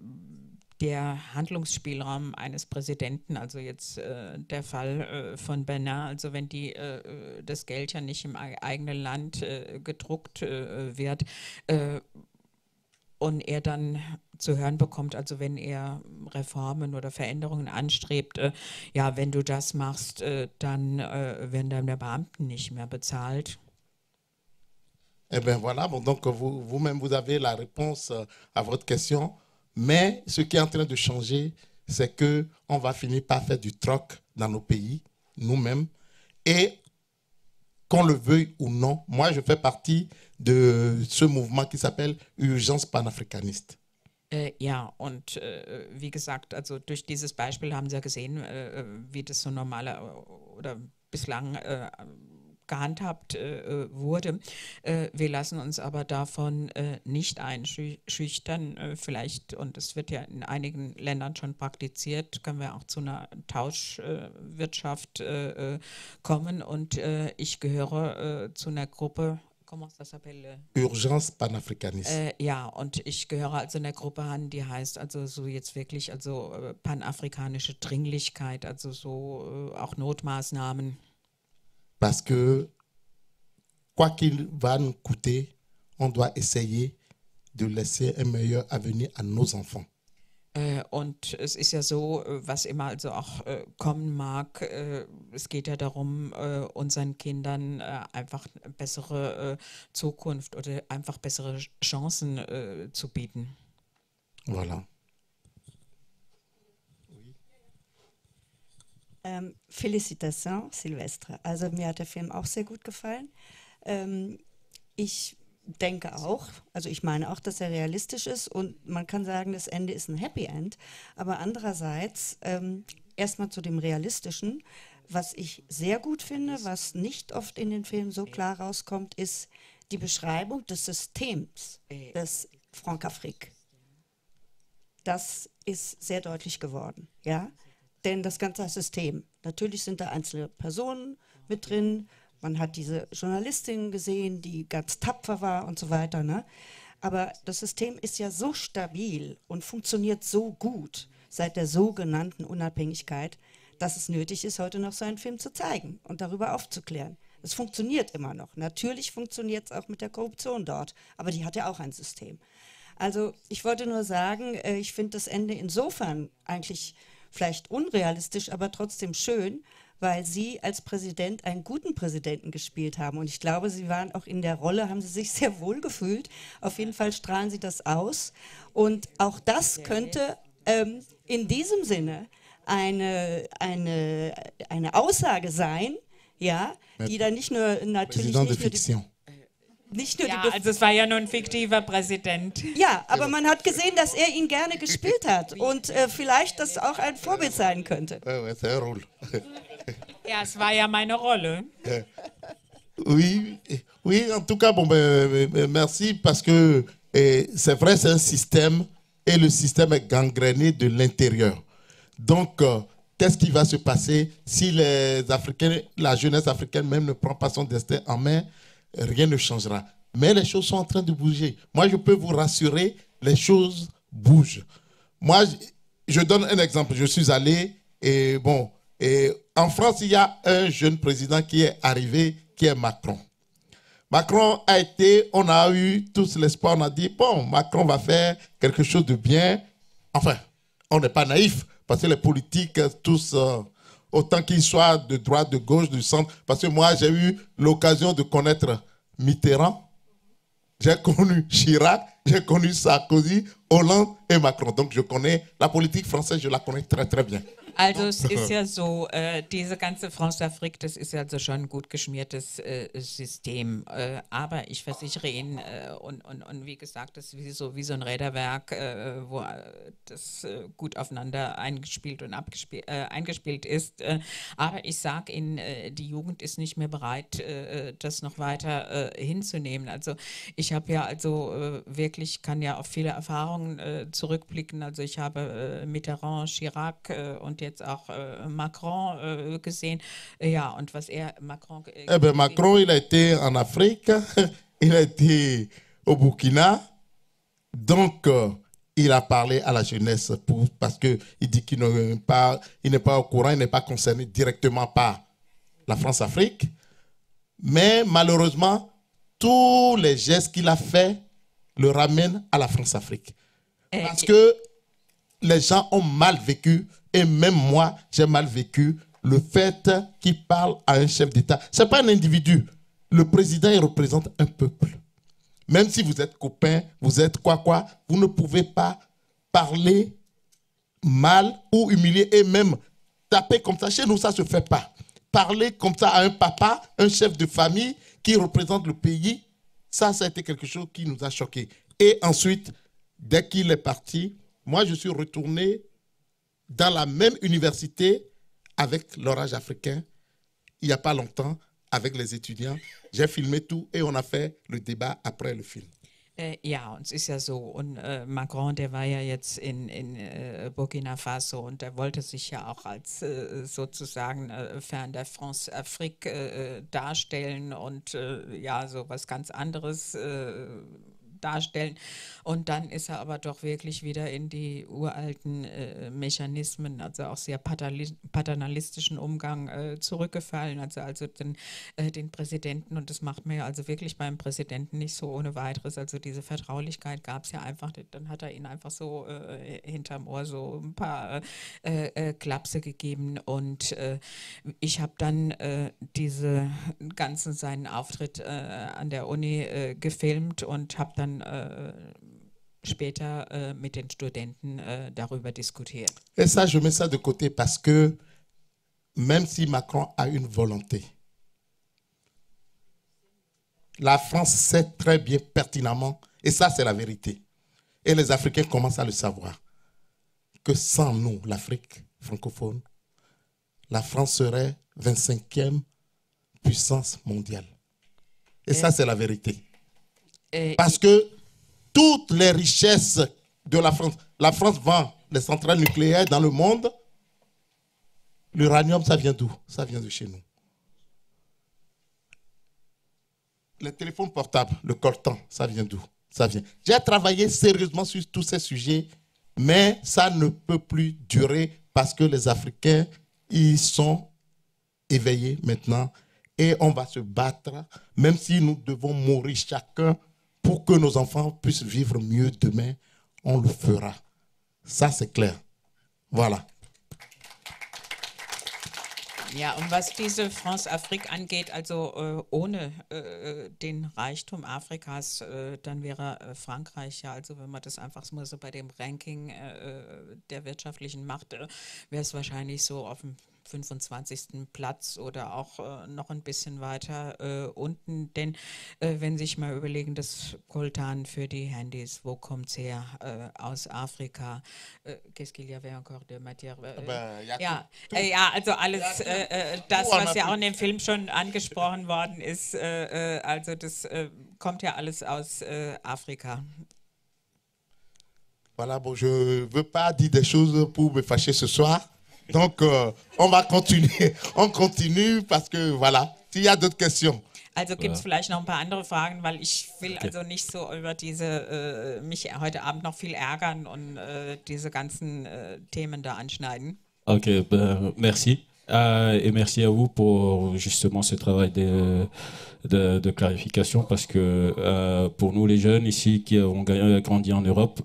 der Handlungsspielraum eines Präsidenten, also jetzt äh, der Fall äh, von Bernard, also wenn die, äh, das Geld ja nicht im eigenen Land äh, gedruckt äh, wird äh, und er dann zu hören bekommt, also wenn er Reformen oder Veränderungen anstrebt, ja, wenn du das machst, dann werden deine Beamten nicht mehr bezahlt Eh bien voilà, bon, donc vous, même vous avez la réponse euh, à votre question. Mais ce qui est en train de changer, c'est qu'on va finir par faire du troc dans nos pays, nous-mêmes. Et qu'on le veuille ou non, moi je fais partie de ce Mouvement qui s'appelle Urgence panafricaniste. Oui, äh, ja, und äh, wie gesagt, also durch dieses Beispiel haben Sie gesehen, äh, äh, wie das so normaler oder bislang gehandhabt äh, äh, wurde. Äh, wir lassen uns aber davon äh, nicht einschüchtern. Äh, vielleicht, und es wird ja in einigen Ländern schon praktiziert, können wir auch zu einer Tauschwirtschaft äh, kommen. Und ich gehöre zu einer Gruppe comment ça s'appelle? Urgence panafricaniste. Äh, ja, und ich gehöre also in der Gruppe an, die heißt also so jetzt wirklich also panafrikanische Dringlichkeit, also so äh, auch Notmaßnahmen Parce que quoi qu'il va nous coûter, on doit essayer de laisser un meilleur avenir à nos enfants. Äh, und es ist ja so, äh, was immer also auch äh, kommen mag, es geht ja darum, unseren Kindern einfach bessere Zukunft oder einfach bessere Chancen zu bieten. Voilà. Ähm, Félicitations, Silvestre. Also mir hat der Film auch sehr gut gefallen. Ähm, ich denke auch, also ich meine auch, dass er realistisch ist und man kann sagen, das Ende ist ein Happy End. Aber andererseits, ähm, erstmal zu dem realistischen, was ich sehr gut finde, was nicht oft in den Filmen so klar rauskommt, ist die Beschreibung des Systems des Francafrique. Das ist sehr deutlich geworden, ja denn das ganze System. Natürlich sind da einzelne Personen mit drin. Man hat diese Journalistin gesehen, die ganz tapfer war und so weiter. Ne? Aber das System ist ja so stabil und funktioniert so gut seit der sogenannten Unabhängigkeit, dass es nötig ist, heute noch so einen Film zu zeigen und darüber aufzuklären. Es funktioniert immer noch. Natürlich funktioniert es auch mit der Korruption dort, aber die hat ja auch ein System. Also ich wollte nur sagen, äh, ich finde das Ende insofern eigentlich vielleicht unrealistisch, aber trotzdem schön, weil Sie als Präsident einen guten Präsidenten gespielt haben. Und ich glaube, Sie waren auch in der Rolle, haben Sie sich sehr wohl gefühlt. Auf jeden Fall strahlen Sie das aus. Und auch das könnte ähm, in diesem Sinne eine, eine, eine Aussage sein, ja, die dann nicht nur natürlich. nicht nur die, nicht nur ja, die Bef also es war ja nur ein fiktiver Präsident. Ja, aber man hat gesehen, dass er ihn gerne gespielt hat und äh, vielleicht das auch ein Vorbild sein könnte. Äh, ja, es war ja meine Rolle. Äh, oui, äh, oui, en tout cas, bon, merci parce que euh, c'est vrai, c'est un système et le système est gangréné de l'intérieur. Donc, euh, qu'est-ce qui va se passer si les Africains, la jeunesse africaine même ne prend pas son destin en main rien ne changera. Mais les choses sont en train de bouger. Moi, je peux vous rassurer, les choses bougent. Moi, je donne un exemple. Je suis allé et bon, et en France, il y a un jeune président qui est arrivé, qui est Macron. Macron a été, on a eu tous l'espoir, on a dit, bon, Macron va faire quelque chose de bien. Enfin, on n'est pas naïf, parce que les politiques, tous, euh, autant qu'il soit de droite, de gauche, du centre. Parce que moi, j'ai eu l'occasion de connaître Mitterrand, j'ai connu Chirac, j'ai connu Sarkozy, Hollande et Macron. Donc je connais la politique française, je la connais très très bien. Also ne? es ist ja so, äh, diese ganze France-Afrique, das ist ja also schon ein gut geschmiertes äh, System. Äh, aber ich versichere Ihnen, äh, und, und, und wie gesagt, das ist wie so, wie so ein Räderwerk, äh, wo äh, das gut aufeinander eingespielt und abgespielt, eingespielt ist. aber ich sage Ihnen, die Jugend ist nicht mehr bereit, das noch weiter hinzunehmen. Also ich habe ja also wirklich, kann ja auf viele Erfahrungen zurückblicken. Also ich habe Mitterrand, Chirac und der Macron il a été en Afrique, il a été au Burkina, donc euh, il a parlé à la jeunesse parce que il dit qu'il n'est pas, n'est pas au courant, il n'est pas concerné directement par la France-Afrique. Mais malheureusement, tous les gestes qu'il a fait le ramènent à la France-Afrique. Eh, parce que les gens ont mal vécu et même moi, j'ai mal vécu le fait qu'il parle à un chef d'État. Ce n'est pas un individu. Le président, il représente un peuple. Même si vous êtes copain, vous êtes quoi quoi, vous ne pouvez pas parler mal ou humilier et même taper comme ça. Chez nous, ça ne se fait pas. Parler comme ça à un papa, un chef de famille qui représente le pays, ça, ça a été quelque chose qui nous a choqués. Et ensuite, dès qu'il est parti, moi, je suis retourné dans la même université avec l'orage africain, il n'y a pas longtemps, avec les étudiants. J'ai filmé tout et on a fait le débat après le film. Eh, ja, und es ist ja so. Äh, Macron, der war ja jetzt in, äh, Burkina Faso und der wollte sich ja auch als äh, sozusagen Fern der France Afrique darstellen und ja, so was ganz anderes darstellen. Und dann ist er aber doch wirklich wieder in die uralten äh, Mechanismen, also auch sehr paternalistischen Umgang äh, zurückgefallen. Also, also den, äh, den Präsidenten, und das macht mir ja also wirklich beim Präsidenten nicht so ohne weiteres. Also diese Vertraulichkeit gab es ja einfach, dann hat er ihn einfach so äh, hinterm Ohr so ein paar äh, äh, Klapse gegeben. Und ich habe dann diese ganzen seinen Auftritt an der Uni gefilmt und habe dann Äh, später äh, mit den Studenten äh, Et ça, je mets ça de côté parce que même si Macron a une volonté, la France sait très bien pertinemment, et ça c'est la vérité, et les Africains commencent à le savoir, que sans nous, l'Afrique francophone, la France serait 25e puissance mondiale. et ça c'est la vérité. Parce que toutes les richesses de la France, la France vend les centrales nucléaires dans le monde. L'uranium, ça vient d'où Ça vient de chez nous. Les téléphones portables, le coltan, ça vient d'où Ça vient. J'ai travaillé sérieusement sur tous ces sujets, mais ça ne peut plus durer parce que les Africains, ils sont éveillés maintenant et on va se battre, même si nous devons mourir chacun pour que nos enfants puissent vivre mieux demain, on le fera. Ça, c'est clair. Voilà. Ja, und was diese France-Afrique angeht, also äh, ohne äh, äh, den Reichtum Afrikas, äh, dann wäre äh, Frankreich ja, also wenn man das einfach mal so bei dem Ranking äh, der wirtschaftlichen Macht, wäre es wahrscheinlich so auf dem 25. Platz oder auch äh, noch ein bisschen weiter äh, unten. Denn äh, wenn Sie sich mal überlegen, das Koltan für die Handys, wo kommt es her? Äh, aus Afrika. Qu'est-ce qu'il y avait encore de matière? ja, also alles äh, äh, das, was ja auch in dem Film schon angesprochen worden ist, also das kommt ja alles aus Afrika. Voilà, bon, je ne veux pas dire des choses pour me fâcher ce soir. Donc, euh, on va continuer. On continue parce que, voilà, s'il y a d'autres questions. Also il y a vielleicht noch ein paar andere Fragen, weil ich will okay. also nicht so über diese, äh, mich heute Abend noch viel ärgern und äh, diese ganzen äh, ben, merci. Euh, et merci à vous pour justement ce travail de, de, de clarification parce que euh, pour nous les jeunes ici qui ont grandi en Europe,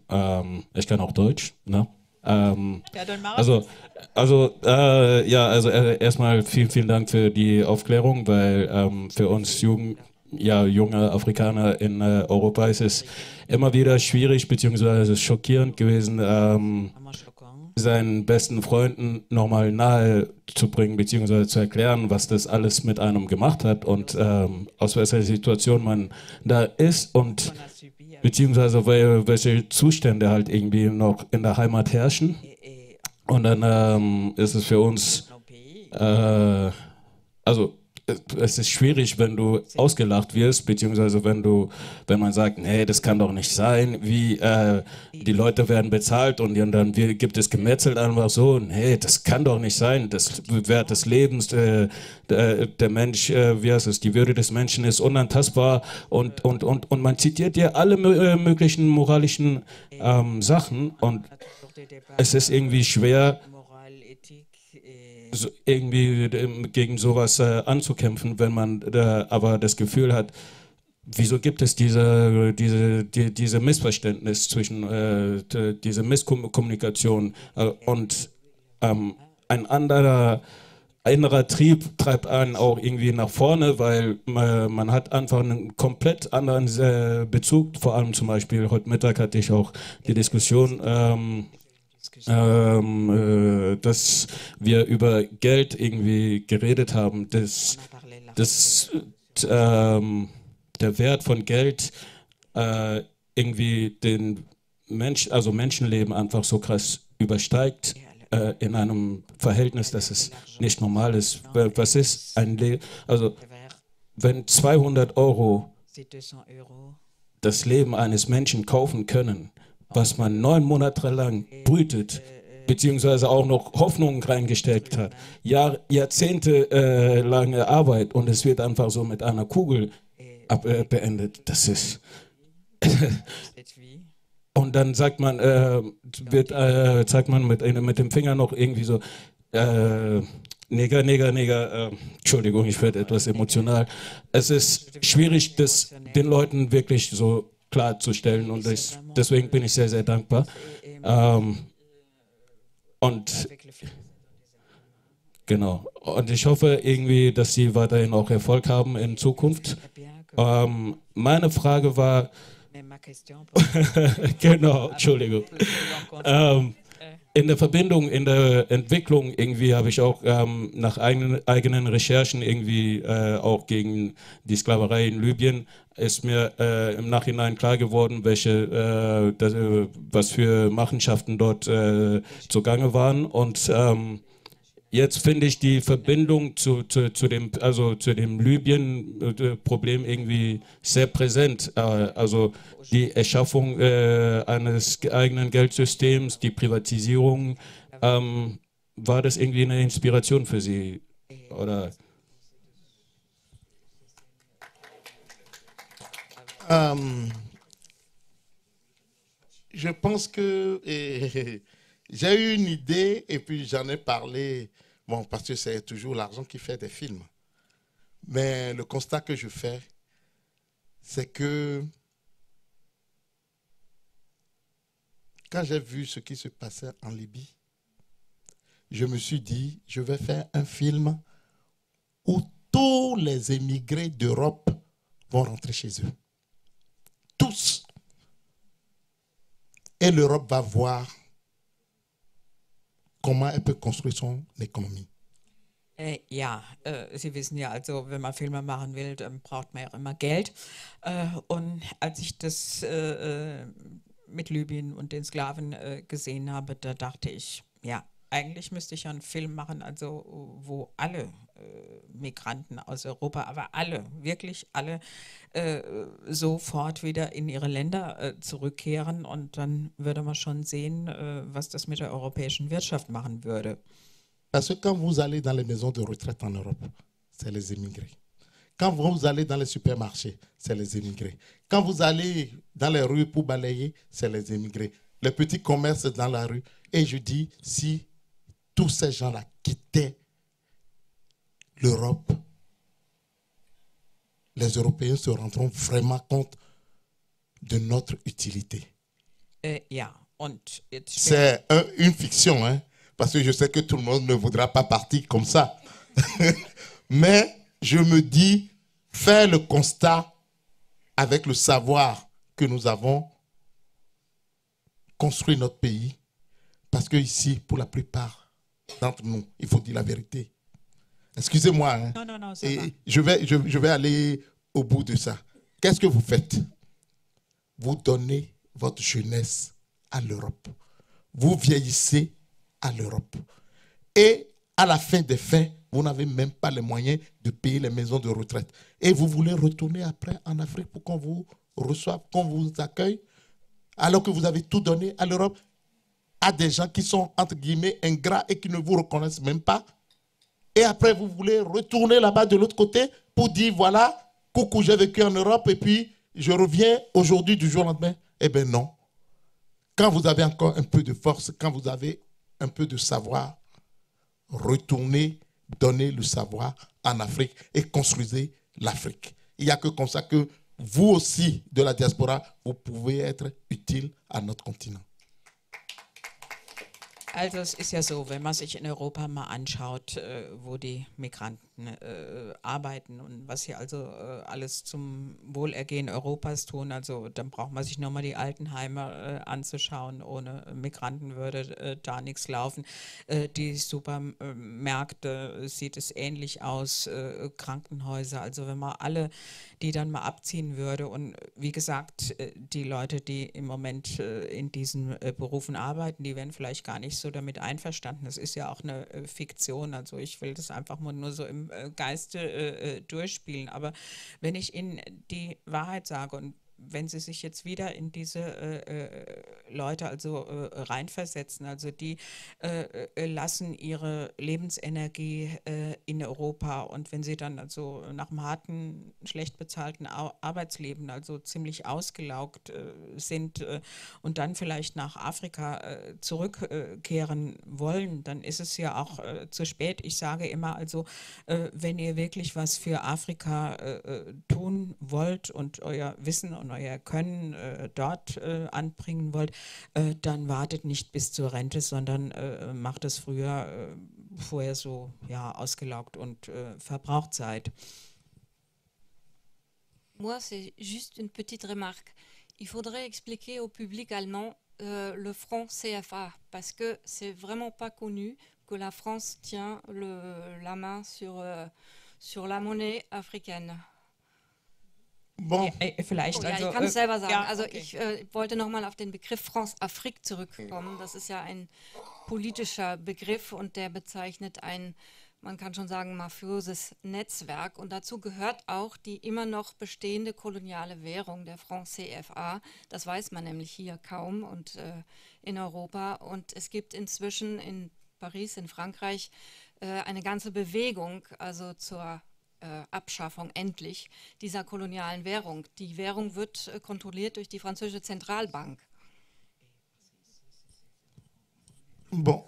est-ce qu'un Deutsch, non? Ähm, ja, dann mach also, also äh, ja, also äh, erstmal vielen, vielen Dank für die Aufklärung, weil ähm, für uns Jugend, ja, junge Afrikaner in äh, Europa ist es immer wieder schwierig bzw. schockierend gewesen, ähm, seinen besten Freunden nochmal nahe zu bringen bzw. zu erklären, was das alles mit einem gemacht hat und ähm, aus welcher Situation man da ist und beziehungsweise welche Zustände halt irgendwie noch in der Heimat herrschen. Und dann ähm, ist es für uns, äh, also äh, es ist schwierig, wenn du ausgelacht wirst, beziehungsweise wenn du, wenn man sagt, nee, das kann doch nicht sein, wie äh, die Leute werden bezahlt und dann gibt es gemetzelt einfach so, nee, das kann doch nicht sein, das Wert des Lebens, äh, der, der, Mensch, äh, wie heißt es, die Würde des Menschen ist unantastbar und, und, und, und man zitiert dir alle äh, möglichen moralischen ähm, Sachen und es ist irgendwie schwer, irgendwie ähm, gegen sowas äh, anzukämpfen, wenn man äh, aber das Gefühl hat, wieso gibt es diese, diese, die, diese Missverständnis zwischen, äh, diese Misskommunikation äh, und ähm, ein anderer innerer Trieb treibt einen auch irgendwie nach vorne, weil äh, man hat einfach einen komplett anderen äh, Bezug. Vor allem zum Beispiel heute Mittag hatte ich auch die Diskussion ähm, ähm, äh, dass wir über Geld irgendwie geredet haben, dass, dass äh, der Wert von Geld äh, irgendwie den Mensch, also Menschenleben einfach so krass übersteigt äh, in einem Verhältnis, dass es nicht normal ist. Was ist ein Leben? Also wenn 200 Euro das Leben eines Menschen kaufen können, was man neun Monate lang brütet, beziehungsweise auch noch Hoffnungen reingesteckt hat, Jahr, Jahrzehnte äh, lange Arbeit und es wird einfach so mit einer Kugel ab, äh, beendet. Das ist. und dann sagt man, äh, wird, äh, zeigt man mit, mit dem Finger noch irgendwie so, äh, Neger, Neger, Neger, äh, Entschuldigung, ich werde etwas emotional. Es ist schwierig, das den Leuten wirklich so klarzustellen und ich, deswegen bin ich sehr, sehr dankbar. Ähm, und genau. Und ich hoffe irgendwie, dass Sie weiterhin auch Erfolg haben in Zukunft. Ähm, meine Frage war, genau, Entschuldigung. Ähm, in der Verbindung, in der Entwicklung irgendwie habe ich auch ähm, nach eigenen, eigenen Recherchen irgendwie äh, auch gegen die Sklaverei in Libyen ist mir äh, im Nachhinein klar geworden, welche, äh, das, äh, was für Machenschaften dort äh, zugange waren und ähm, Jetzt finde ich die Verbindung zu, zu, zu, dem, also zu dem Libyen-Problem äh, irgendwie sehr präsent. Äh, also die Erschaffung äh, eines eigenen Geldsystems, die Privatisierung. Ähm, war das irgendwie eine Inspiration für Sie? Oder? Ähm, je pense que j'ai eu une idée et puis j'en ai parlé parce que c'est toujours l'argent qui fait des films. Mais le constat que je fais, c'est que quand j'ai vu ce qui se passait en Libye, je me suis dit, je vais faire un film où tous les émigrés d'Europe vont rentrer chez eux. Tous. Et l'Europe va voir comment elle peut construire son économie. Äh, ja, äh, Sie wissen ja, also wenn man Filme machen will, dann braucht man ja immer Geld. Äh, und als ich das äh, äh, mit Libyen und den Sklaven äh, gesehen habe, da dachte ich, ja, eigentlich müsste ich ja einen Film machen, also wo alle äh, Migranten aus Europa, aber alle, wirklich alle, äh, sofort wieder in ihre Länder äh, zurückkehren und dann würde man schon sehen, äh, was das mit der europäischen Wirtschaft machen würde. Parce que quand vous allez dans les maisons de retraite en Europe, c'est les immigrés. Quand vous allez dans les supermarchés, c'est les immigrés. Quand vous allez dans les rues pour balayer, c'est les immigrés. Les petits commerces dans la rue. Et je dis, si tous ces gens-là quittaient l'Europe, les Européens se rendront vraiment compte de notre utilité. Euh, C'est une fiction, hein, parce que je sais que tout le monde ne voudra pas partir comme ça. Mais je me dis, faire le constat avec le savoir que nous avons, construit notre pays, parce que ici, pour la plupart, d'entre nous. Il faut dire la vérité. Excusez-moi. Hein. Et Je, vais, je vais aller au bout de ça. Qu'est-ce que vous faites Vous donnez votre jeunesse à l'Europe. Vous vieillissez à l'Europe. Et à la fin des fins, vous n'avez même pas les moyens de payer les maisons de retraite. Et vous voulez retourner après en Afrique pour qu'on vous reçoive, qu'on vous accueille, alors que vous avez tout donné à l'Europe à des gens qui sont, entre guillemets, ingrats et qui ne vous reconnaissent même pas. Et après, vous voulez retourner là-bas de l'autre côté pour dire, voilà, coucou, j'ai vécu en Europe et puis je reviens aujourd'hui du jour au lendemain. Eh bien non. Quand vous avez encore un peu de force, quand vous avez un peu de savoir, retournez, donnez le savoir en Afrique et construisez l'Afrique. Il n'y a que comme ça que vous aussi de la diaspora, vous pouvez être utile à notre continent. Also es ist ja so, wenn man sich in Europa mal anschaut, äh, wo die Migranten äh, arbeiten und was sie also äh, alles zum Wohlergehen Europas tun. Also dann braucht man sich nochmal die Altenheime äh, anzuschauen. Ohne Migranten würde äh, da nichts laufen. Äh, die Supermärkte äh, sieht es ähnlich aus, Krankenhäuser. Also wenn man alle die dann mal abziehen würde und wie gesagt, die Leute, die im Moment in diesen Berufen arbeiten, die werden vielleicht gar nicht so damit einverstanden. Das ist ja auch eine Fiktion. Also ich will das einfach mal nur so im äh, Geiste äh, äh, durchspielen. Aber wenn ich Ihnen die Wahrheit sage und wenn Sie sich jetzt wieder in diese äh, äh Leute also äh, reinversetzen, also die äh, äh lassen ihre Lebensenergie äh, in Europa und wenn sie dann also nach einem harten, schlecht bezahlten Ar Arbeitsleben also ziemlich ausgelaugt sind und dann vielleicht nach Afrika zurückkehren wollen, dann ist es ja auch zu spät. Ich sage immer also, wenn ihr wirklich was für Afrika tun wollt und euer Wissen und euer Können äh, dort äh, anbringen wollt, äh, dann wartet nicht bis zur Rente, sondern macht es früher, vorher so ja, ausgelaugt und verbraucht seid. Moi, c'est juste une petite remarque. Il faudrait expliquer au public allemand euh, le front CFA parce que c'est vraiment pas connu que la France tient la main euh, sur la monnaie africaine. Bon. Ja, äh, vielleicht. Oh, ja, ich also, kann es äh, selber sagen. Ja, also okay. ich äh, wollte nochmal auf den Begriff France-Afrique zurückkommen. Das ist ja ein politischer Begriff und der bezeichnet ein, man kann schon sagen, mafiöses Netzwerk. Und dazu gehört auch die immer noch bestehende koloniale Währung der France CFA. Das weiß man nämlich hier kaum und äh, in Europa. Und es gibt inzwischen in Paris, in Frankreich, äh, eine ganze Bewegung, also zur Äh, Abschaffung endlich dieser kolonialen Währung. Die Währung wird äh, kontrolliert durch die französische Zentralbank. Bon,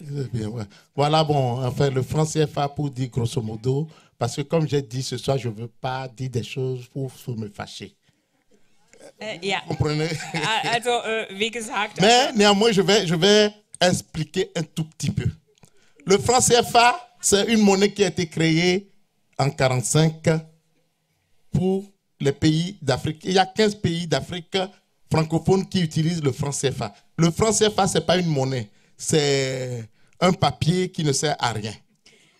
euh, voilà, bon, enfin, le franc CFA pour dire grosso modo, parce que comme j'ai dit ce soir, je ne veux pas dire des choses pour, me fâcher. Vous äh, comprenez ah, Mais néanmoins, je vais, je vais expliquer un tout petit peu. Le franc CFA, c'est une monnaie qui a été créée en 45 pour les pays d'Afrique. Il y a 15 pays d'Afrique francophones qui utilisent le franc CFA. Le franc CFA, ce n'est pas une monnaie, c'est un papier qui ne sert à rien.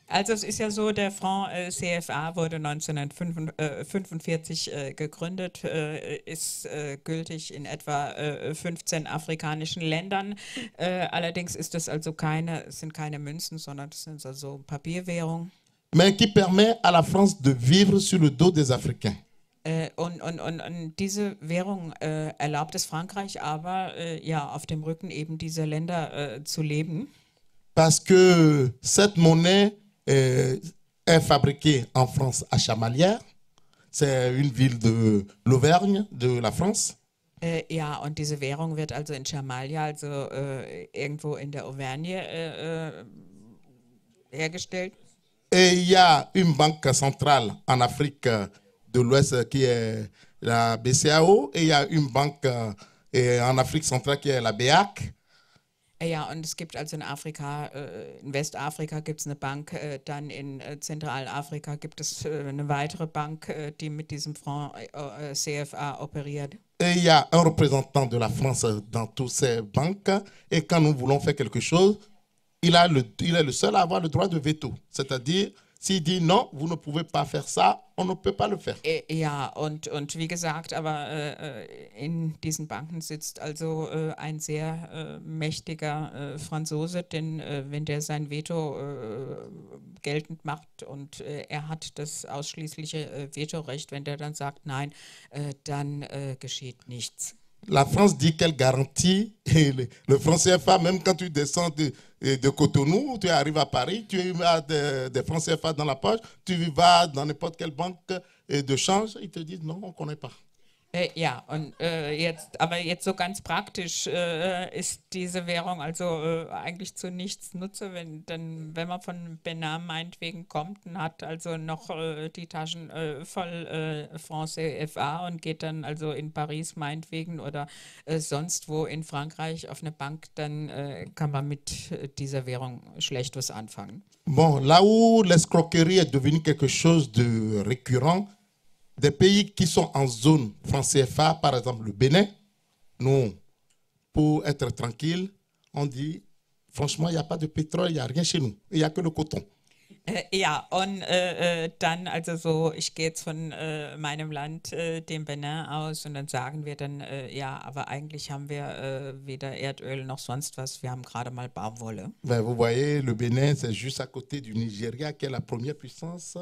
Also es ist ja so, der Franc äh, CFA wurde 1945 äh, äh, gegründet, äh, ist äh, gültig in etwa 15 äh, afrikanischen Ländern. allerdings ist das also keine, sind keine Münzen, sondern das sind also Papierwährungen mais qui permet à la France de vivre sur le dos des Africains. Äh, und, und, und, und, diese Währung äh, erlaubt es Frankreich aber, äh, ja, auf dem Rücken eben dieser Länder äh, zu leben. Parce que cette monnaie euh, est fabriquée en France à Chamalières. C'est une ville de l'Auvergne, de la France. Äh, ja, und diese Währung wird also in Chamalia, also äh, irgendwo in der Auvergne, äh, äh hergestellt. Et il y a une banque centrale en Afrique euh, de l'Ouest euh, qui est la BCAO et il y a une banque euh, en Afrique centrale qui est la BEAC. Et il y a un représentant de la France dans toutes ces banques. Et quand nous voulons faire quelque chose, il, a le, il est le seul à avoir le droit de veto. C'est-à-dire, s'il dit non, vous ne pouvez pas faire ça, on ne peut pas le faire. Eh, ja, und, und wie gesagt, aber äh, in diesen Banken sitzt also äh, ein sehr äh, mächtiger äh, Franzose, denn äh, wenn der sein Veto äh, geltend macht und er hat das ausschließliche Vetorecht, wenn der dann sagt nein, dann geschieht nichts. la France dit qu'elle garantit le, le franc CFA, même quand tu descends de, Cotonou, tu arrives à Paris, tu as des français francs CFA dans la poche, tu vas dans n'importe quelle banque de change, ils te disent non, on ne connaît pas. Äh, ja, und äh, jetzt, aber jetzt so ganz praktisch äh, ist diese Währung also äh, eigentlich zu nichts Nutze, wenn, denn, wenn man von Benin meinetwegen kommt und hat also noch äh, die Taschen äh, voll äh, France CFA und geht dann also in Paris meinetwegen oder sonst wo in Frankreich auf eine Bank, dann kann man mit dieser Währung schlecht was anfangen. Bon, là où l'escroquerie est devenue quelque chose de récurrent, des pays qui sont en zone franc CFA, par exemple le Bénin, nous, pour être tranquille, on dit franchement, il n'y a pas de pétrole, il n'y a rien chez nous, il n'y a que le coton. Äh, ja, et äh, äh, dann, also so, ich gehe jetzt von äh, meinem Land, dem Benin, aus und dann sagen wir dann, ja, aber eigentlich haben wir weder Erdöl noch sonst was, wir haben gerade mal Baumwolle. Ben, vous voyez, le Bénin, c'est juste à côté du Nigeria, qui est la première puissance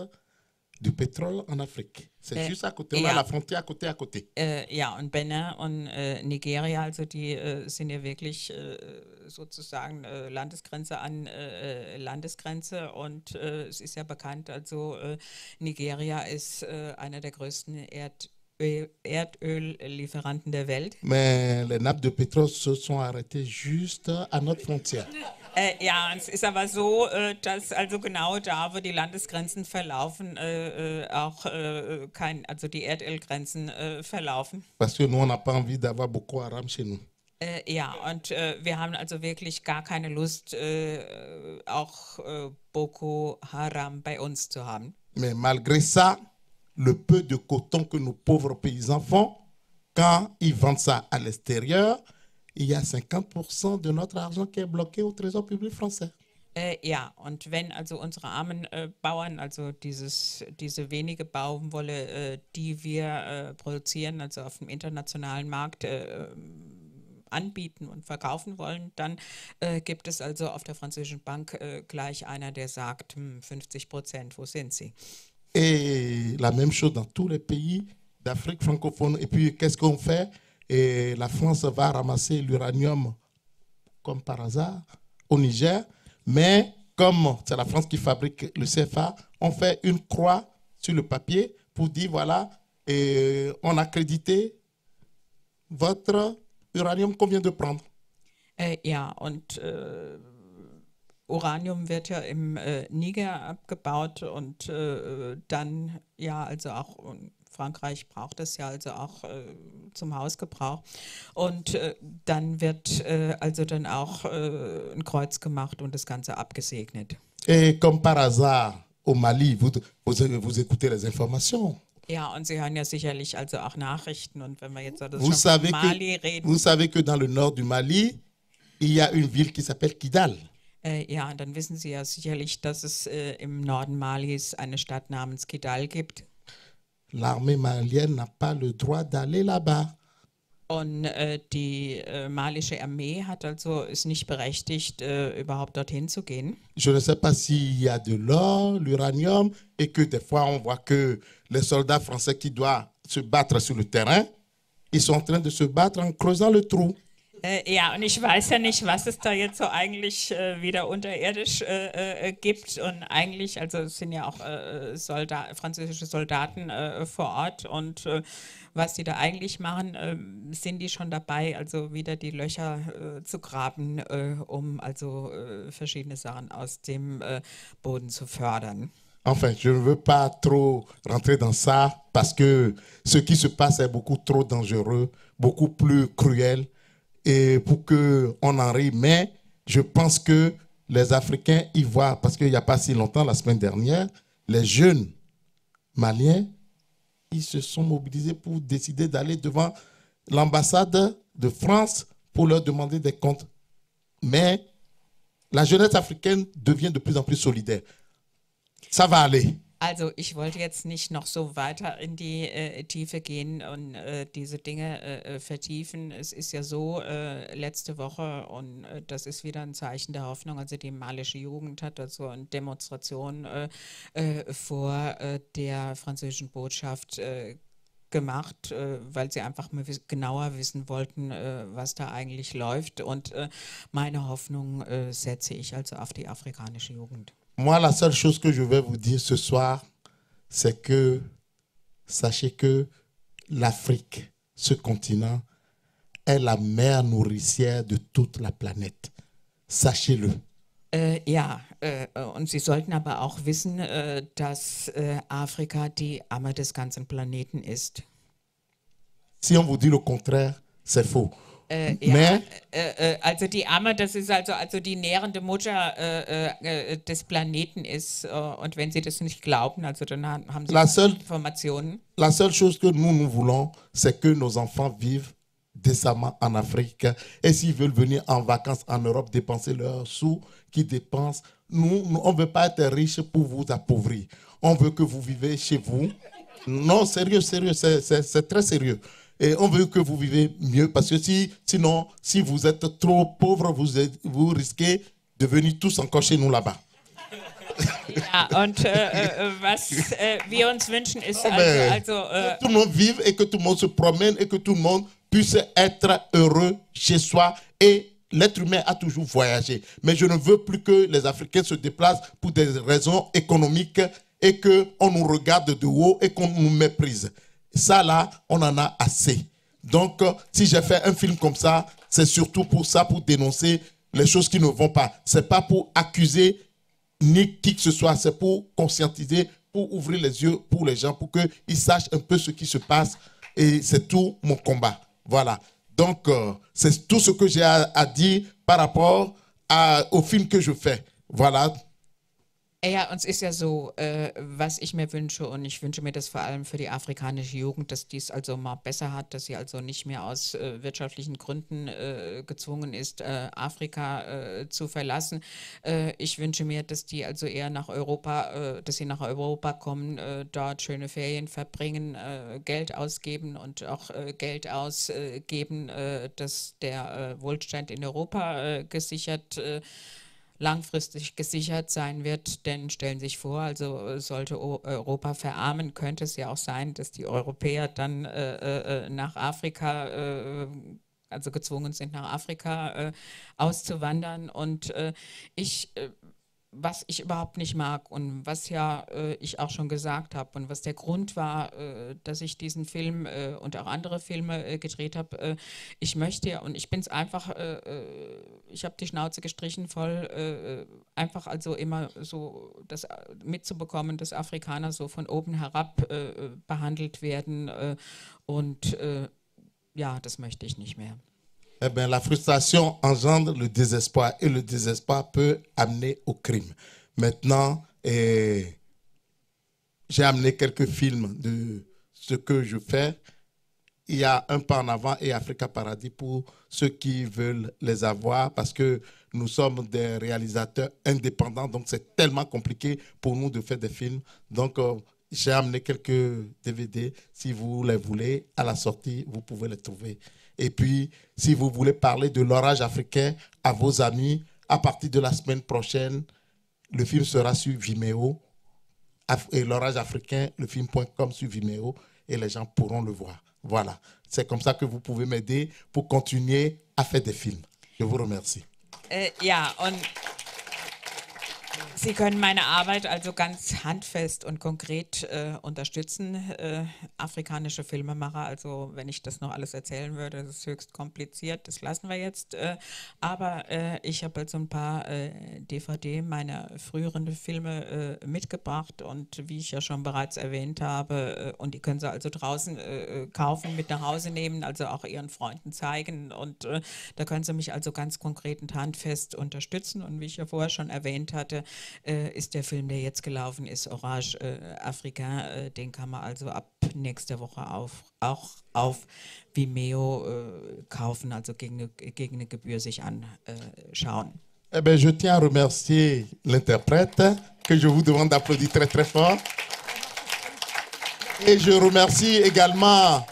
du in Afrika. Afrique. ist äh, euh, juste à côté, ja. la frontière à côté, à côté. Äh, ja, und Benin und äh, Nigeria, also die äh, sind ja wirklich äh, sozusagen äh, Landesgrenze an Landesgrenze. Und es ist ja bekannt, also Nigeria ist einer der größten Erd Erdöllieferanten der Welt. Mais les nappes de pétrole se sont arrêtées juste à notre frontière. Äh, ja, es ist aber so, äh, dass also genau da, wo die Landesgrenzen verlaufen, äh, äh auch äh, kein, also die Erdölgrenzen äh, verlaufen. Parce que nous, on n'a pas envie d'avoir beaucoup Aram chez nous. ja, und wir haben also wirklich gar keine Lust, auch Boko Haram bei uns zu haben. Mais malgré ça, le peu de coton que nos pauvres paysans font, quand ils vendent ça à l'extérieur, il y a 50% de notre argent qui est bloqué au Trésor public français. Äh, ja, und wenn also unsere armen äh, Bauern, also dieses, diese wenige Baumwolle, äh, die wir äh, produzieren, also auf dem internationalen Markt äh, ähm, anbieten und verkaufen wollen, dann äh, gibt es also auf der französischen Bank gleich einer, der sagt, hm, 50 Prozent, wo sind sie? Et la même chose dans tous les pays d'Afrique francophone. Et puis, qu'est-ce qu'on fait? et la France va ramasser l'uranium comme par hasard au Niger, mais comme c'est la France qui fabrique le CFA, on fait une croix sur le papier pour dire voilà, et on a crédité votre Uranium qu'on vient de prendre. Eh, ja, und äh, Uranium wird ja im äh, Niger abgebaut und äh, dann ja also auch Frankreich braucht das ja also auch äh, zum Hausgebrauch. Und äh, dann wird äh, also dann auch äh, ein Kreuz gemacht und das Ganze abgesegnet. Et comme par hasard, au Mali, vous, vous, vous écoutez les informations. Ja, und Sie hören ja sicherlich also auch Nachrichten. Und wenn wir jetzt so also das Mali que, reden. Vous savez que dans le nord du Mali, il y a une ville qui s'appelle Kidal. Äh, ja, dann wissen Sie ja sicherlich, dass es äh, im Norden Malis eine Stadt namens Kidal gibt. L'armée malienne n'a pas le droit d'aller là-bas. Äh, die äh, malische Armee hat also ist nicht berechtigt, äh, überhaupt dorthin zu gehen. Je ne sais pas s'il y a de l'or, l'uranium, et que des fois on voit que les soldats français qui doivent se battre sur le terrain, ils sont en train de se battre en creusant le trou. Äh, ja, und ich weiß ja nicht, was es da jetzt so eigentlich äh, wieder unterirdisch äh, äh gibt. Und eigentlich, also es sind ja auch äh, Soldat, französische Soldaten äh, vor Ort und was die da eigentlich machen, ähm, sind die schon dabei, also wieder die Löcher zu graben, um also verschiedene Sachen aus dem Boden zu fördern. Enfin, je ne veux pas trop rentrer dans ça parce que ce qui se passe est beaucoup trop dangereux, beaucoup plus cruel et pour qu'on en rie. Mais je pense que les Africains y voient, parce qu'il n'y a pas si longtemps, la semaine dernière, les jeunes maliens, ils se sont mobilisés pour décider d'aller devant l'ambassade de France pour leur demander des comptes. Mais la jeunesse africaine devient de plus en plus solidaire. Ça va aller. Also ich wollte jetzt nicht noch so weiter in die äh, Tiefe gehen und äh, diese Dinge äh, äh vertiefen. Es ist ja so, äh, letzte Woche, und äh, das ist wieder ein Zeichen der Hoffnung, also die malische Jugend hat dazu eine Demonstration vor der französischen Botschaft äh, gemacht, weil sie einfach genauer wissen wollten, was da eigentlich läuft. Und meine Hoffnung setze ich also auf die afrikanische Jugend. Moi, la seule chose que je vais vous dire ce soir, c'est que sachez que l'Afrique, ce continent, est la mère nourricière de toute la planète. Sachez-le. Oui, euh, ja, vous äh, und Sie sollten aber auch wissen, la äh, dass äh, Afrika die Amme des ganzen Planeten ist. Si on vous dit le contraire, c'est faux. Äh, äh, äh, mais nährende des Planeten wenn Sie das nicht glauben, dann haben Sie la seule, Informationen. La seule chose que nous, nous voulons, c'est que nos enfants vivent décemment en Afrique. Et s'ils veulent venir en vacances en Europe, dépenser leurs sous qu'ils dépensent. Nous, on ne veut pas être riches pour vous appauvrir. On veut que vous vivez chez vous. Non, sérieux, sérieux, c'est très sérieux. Et on veut que vous vivez mieux parce que si, sinon, si vous êtes trop pauvre, vous, vous risquez de venir tous encore chez nous là-bas. Et und que äh, äh, was äh, wir uns tout le monde vive et que tout le monde se promène et que tout le monde puisse être heureux chez soi et L'être humain a toujours voyagé, mais je ne veux plus que les Africains se déplacent pour des raisons économiques et qu'on nous regarde de haut et qu'on nous méprise ça là, on en a assez. Donc, euh, si j'ai fait un film comme ça, c'est surtout pour ça, pour dénoncer les choses qui ne vont pas. C'est pas pour accuser ni qui que ce soit, c'est pour conscientiser, pour ouvrir les yeux pour les gens, pour qu'ils sachent un peu ce qui se passe. Et c'est tout mon combat. Voilà. Donc, euh, c'est tout ce que j'ai à, dire par rapport au film que je fais. Voilà. Ja, uns ist ja so, äh, was ich mir wünsche, und ich wünsche mir das vor allem für die afrikanische Jugend, dass dies also mal besser hat, dass sie also nicht mehr aus äh, wirtschaftlichen Gründen äh, gezwungen ist, äh, Afrika äh, zu verlassen. Äh, ich wünsche mir, dass die also eher nach Europa, dass sie nach Europa kommen, dort schöne Ferien verbringen, Geld ausgeben und auch Geld ausgeben, dass der Wohlstand in Europa gesichert wird langfristig gesichert sein wird. Denn stellen Sie sich vor, also äh, sollte Europa verarmen, könnte es ja auch sein, dass die Europäer dann äh, äh, äh, nach Afrika äh, also gezwungen sind, nach Afrika äh, auszuwandern. Und äh, ich äh, was ich überhaupt nicht mag und was ja äh, ich auch schon gesagt habe und was der Grund war, äh, dass ich diesen Film äh, und auch andere Filme äh, gedreht habe. Äh, ich möchte ja und ich bin es einfach, äh, ich habe die Schnauze gestrichen voll, einfach also immer so das mitzubekommen, dass Afrikaner so von oben herab behandelt werden und ja, das möchte ich nicht mehr. Eh ben, la frustration engendre le désespoir et le désespoir peut amener au crime. Maintenant, eh, j'ai amené quelques films de ce que je fais. Il y a Un pas en avant et Africa Paradis pour ceux qui veulent les avoir parce que nous sommes des réalisateurs indépendants, donc c'est tellement compliqué pour nous de faire des films. Donc, euh, j'ai amené quelques DVD. Si vous les voulez, à la sortie, vous pouvez les trouver. Et puis, si vous voulez parler de l'orage africain à vos amis, à partir de la semaine prochaine, le film sera sur Vimeo. Et l'orage africain, le film.com sur Vimeo. Et les gens pourront le voir. Voilà. C'est comme ça que vous pouvez m'aider pour continuer à faire des films. Je vous remercie. Eh, Sie können meine Arbeit also ganz handfest und konkret äh, unterstützen. Äh, afrikanische Filmemacher, also wenn ich das noch alles erzählen würde, das ist höchst kompliziert, das lassen wir jetzt. Äh, aber äh, ich habe also ein paar äh, DVD meiner früheren Filme äh, mitgebracht und wie ich ja schon bereits erwähnt habe, und die können Sie also draußen kaufen, mit nach Hause nehmen, also auch Ihren Freunden zeigen. Und da können Sie mich also ganz konkret und handfest unterstützen. Und wie ich ja vorher schon erwähnt hatte, Äh, ist der Film, der jetzt gelaufen ist, Orange äh, Afrika. Äh, den kann man also ab nächster Woche auf, auch auf Vimeo kaufen, also gegen gegen eine Gebühr sich anschauen. Eh bien, je tiens à remercier l'interprète que je vous demande d'applaudir très très fort. Et je remercie également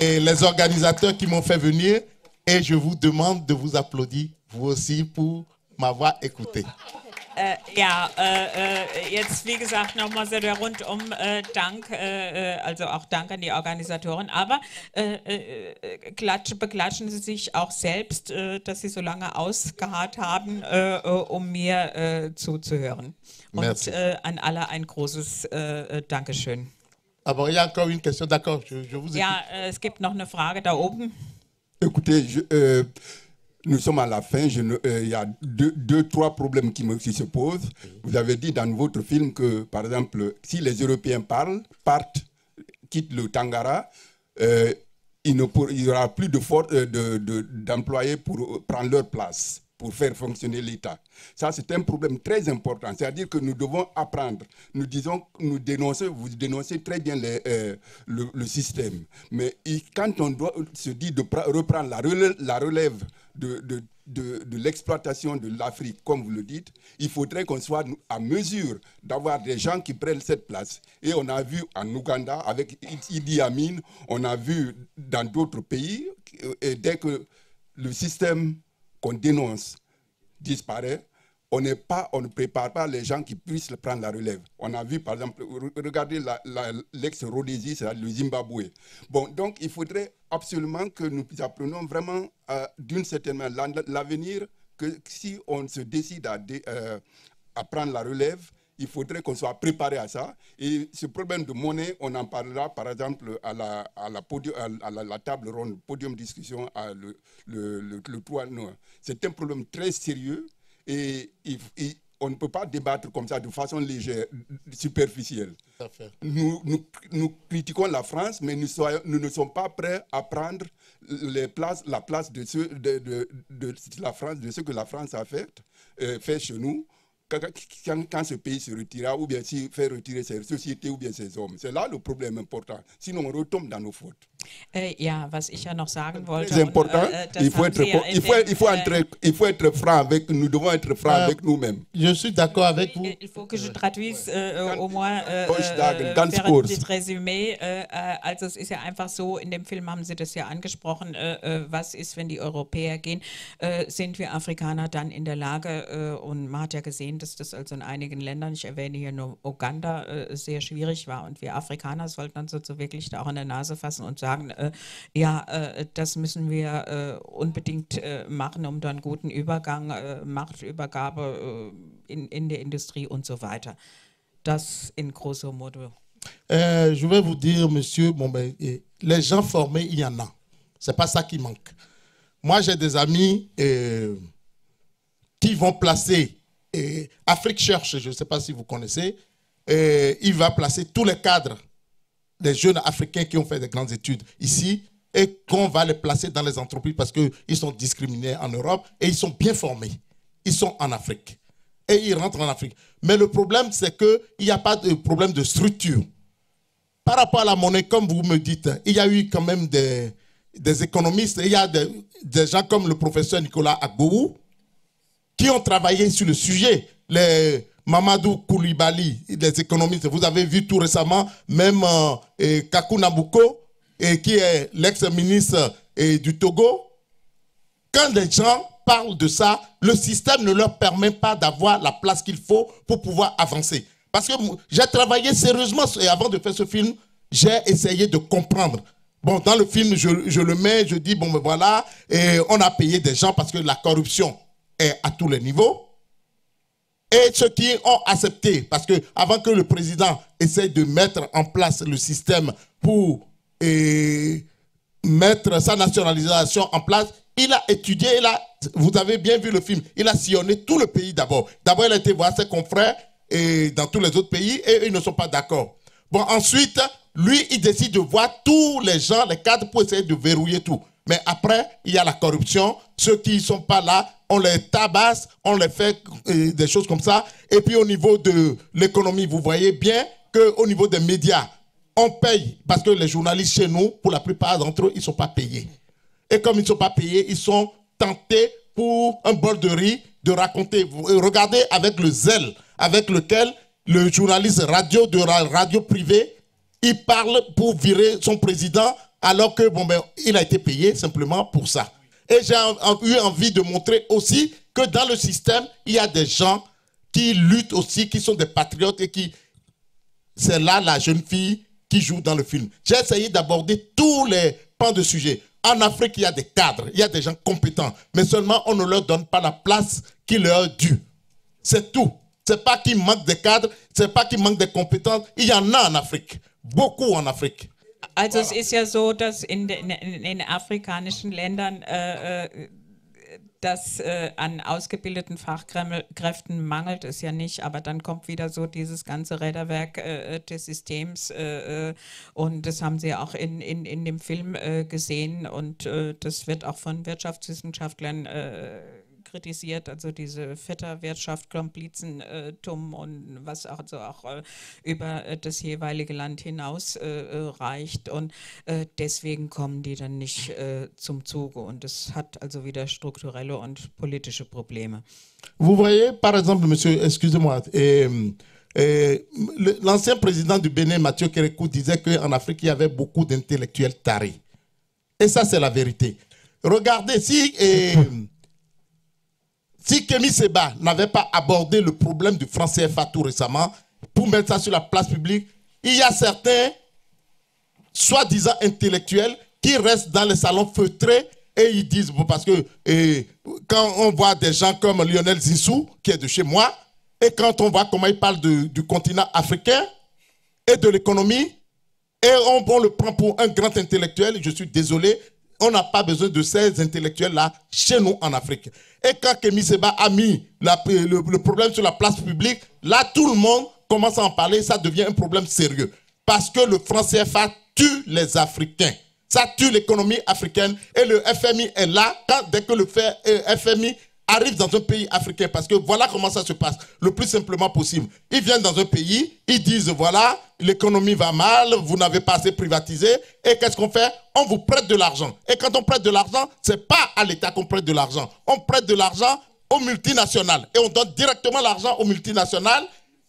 eh, les organisateurs qui m'ont fait venir et je vous demande de vous applaudir vous aussi pour m'avoir écouté. Äh, ja, äh, äh, jetzt wie gesagt nochmal so der rundum äh, Dank, äh, äh, also auch Dank an die Organisatoren, aber klatsch, beklatschen Sie sich auch selbst, dass Sie so lange ausgeharrt haben, um mir zuzuhören. Merci. Und an alle ein großes Dankeschön. Aber ja, encore une question, d'accord, je, je vous écoute. Ja, es gibt noch eine Frage da oben. Écoutez, je, euh, nous sommes à la fin. Euh, il y a deux, trois problèmes qui, se posent. Vous avez dit dans votre film que, par exemple, si les Européens parlent, partent, quittent le Tangara, euh, il n'y aura plus euh, de d'employés pour prendre leur place pour faire fonctionner l'État. Ça, c'est un problème très important. C'est-à-dire que nous devons apprendre. Nous disons, nous dénonçons, vous dénoncez très bien euh, le, système. Mais quand on doit se dit de reprendre la relève, la relève de, de de l'exploitation de l'Afrique, comme vous le dites, il faudrait qu'on soit à mesure d'avoir des gens qui prennent cette place. Et on a vu en Ouganda, avec Idi Amin, on a vu dans d'autres pays, et dès que le système qu'on dénonce disparaît, on, ne prépare pas les gens qui puissent prendre la relève. On a vu, par exemple, regardez l'ex-Rhodésie, c'est le Zimbabwe. Bon, donc il faudrait absolument que nous apprenions vraiment, euh, d'une certaine manière, l'avenir, que si on se décide à euh, prendre la relève, il faudrait qu'on soit préparé à ça. Et ce problème de monnaie, on en parlera par exemple à la, à la, à la, table ronde, podium discussion, à le, le, noir. C'est un problème très sérieux et, on ne peut pas débattre comme ça de façon légère, superficielle. Nous, nous, critiquons la France, mais nous, nous, ne sommes pas prêts à prendre la place de, ceux, de, la France, de ce que la France a fait, euh, fait chez nous quand, ce pays se retirera, ou bien s'il fait retirer ses sociétés ou bien ses hommes. C'est là le problème important. Sinon, on retombe dans nos fautes. Äh, ja, was ich ja noch sagen wollte. es important. Und, äh, äh, äh, il, faut être, ja il, faut, il, faut être, il faut franc avec nous. devons être francs euh, avec nous-mêmes. Je suis d'accord avec vous. Il faut que je traduise ouais. Euh, au moins euh, euh, ganz das Resümee. also es ist ja einfach so, in dem Film haben Sie das ja angesprochen, äh, was ist, wenn die Europäer gehen, sind wir Afrikaner dann in der Lage, und man hat ja gesehen, dass das also in einigen Ländern, ich erwähne hier nur Uganda, sehr schwierig war. Und wir Afrikaner sollten uns also wirklich da auch an der Nase fassen und sagen, sagen, äh, ja, äh, das müssen wir äh, unbedingt machen, um dann guten Übergang, Machtübergabe in, in der Industrie und so weiter. Das in grosso modo. Euh, je vais vous dire, monsieur, bon, ben, les gens formés, il y en a. C'est pas ça qui manque. Moi, j'ai des amis euh, qui vont placer et Afrique Cherche, je ne sais pas si vous connaissez, euh, il va placer tous les cadres des jeunes Africains qui ont fait des grandes études ici et qu'on va les placer dans les entreprises parce qu'ils sont discriminés en Europe et ils sont bien formés. Ils sont en Afrique et ils rentrent en Afrique. Mais le problème, c'est qu'il n'y a pas de problème de structure. Par rapport à la monnaie, comme vous me dites, il y a eu quand même des, des économistes, il y a des, gens comme le professeur Nicolas Agou qui ont travaillé sur le sujet. Les, Mamadou Koulibaly, les économistes. Vous avez vu tout récemment, même euh, Kakou Kaku qui est l'ex-ministre du Togo. Quand les gens parlent de ça, le système ne leur permet pas d'avoir la place qu'il faut pour pouvoir avancer. Parce que j'ai travaillé sérieusement, et avant de faire ce film, j'ai essayé de comprendre. Bon, dans le film, je, le mets, je dis, bon, ben voilà, et on a payé des gens parce que la corruption est à tous les niveaux et ceux qui ont accepté, parce que avant que le président essaie de mettre en place le système pour mettre sa nationalisation en place, il a étudié, il vous avez bien vu le film, il a sillonné tout le pays d'abord. D'abord, il a été voir ses confrères et dans tous les autres pays et ils ne sont pas d'accord. Bon, ensuite, lui, il décide de voir tous les gens, les cadres pour essayer de verrouiller tout. Mais après, il y a la corruption. Ceux qui ne sont pas là, on les tabasse, on les fait euh, des choses comme ça. Et puis au niveau de l'économie, vous voyez bien qu'au niveau des médias, on paye parce que les journalistes chez nous, pour la plupart d'entre eux, ils ne sont pas payés. Et comme ils ne sont pas payés, ils sont tentés pour un bol de riz de raconter. Euh, regardez avec le zèle avec lequel le journaliste radio de radio privée, il parle pour virer son président alors que bon ben il a été payé simplement pour ça. Et j'ai eu envie de montrer aussi que dans le système, il y a des gens qui luttent aussi, qui sont des patriotes et qui... C'est là la jeune fille qui joue dans le film. J'ai essayé d'aborder tous les pans de sujet. En Afrique, il y a des cadres, il y a des gens compétents, mais seulement on ne leur donne pas la place qui leur est due. C'est tout. C'est pas qu'il manque des cadres, c'est pas qu'il manque des compétences. Il y en a en Afrique, beaucoup en Afrique. Also es ist ja so, dass in den, in den afrikanischen Ländern äh, äh, dass äh, an ausgebildeten Fachkräften mangelt es ja nicht, aber dann kommt wieder so dieses ganze Räderwerk äh, des Systems äh, äh und das haben sie auch in, in, in dem Film äh, gesehen und das wird auch von Wirtschaftswissenschaftlern kritisiert, also diese Vetterwirtschaft, Komplizentum äh, und was also auch äh, über äh, das jeweilige Land hinaus reicht. Und deswegen kommen die dann nicht zum Zuge. Und das hat also wieder strukturelle und politische Probleme. Vous voyez, par exemple, monsieur, excusez-moi, euh, euh, l'ancien président du Bénin, Mathieu Kérékou, disait qu'en Afrique, il y avait beaucoup d'intellectuels tarés. Et ça, c'est la vérité. Regardez, si euh, Si Kémy Seba n'avait pas abordé le problème du français CFA récemment pour mettre ça sur la place publique, il y a certains soi-disant intellectuels qui restent dans les salons feutrés et ils disent, parce que quand on voit des gens comme Lionel Zissou, qui est de chez moi, et quand on voit comment il parle du continent africain et de l'économie, et on, le prend pour un grand intellectuel, je suis désolé, on n'a pas besoin de ces intellectuels-là chez nous en Afrique. Et quand Kemiseba a mis le, problème sur la place publique, là, tout le monde commence à en parler. Ça devient un problème sérieux. Parce que le franc CFA tue les Africains. Ça tue l'économie africaine. Et le FMI est là. dès que le FMI arrivent dans un pays africain parce que voilà comment ça se passe, le plus simplement possible. Ils viennent dans un pays, ils disent voilà, l'économie va mal, vous n'avez pas assez privatisé, et qu'est-ce qu'on fait On vous prête de l'argent. Et quand on prête de l'argent, c'est pas à l'État qu'on prête de l'argent. On prête de l'argent aux multinationales et on donne directement l'argent aux multinationales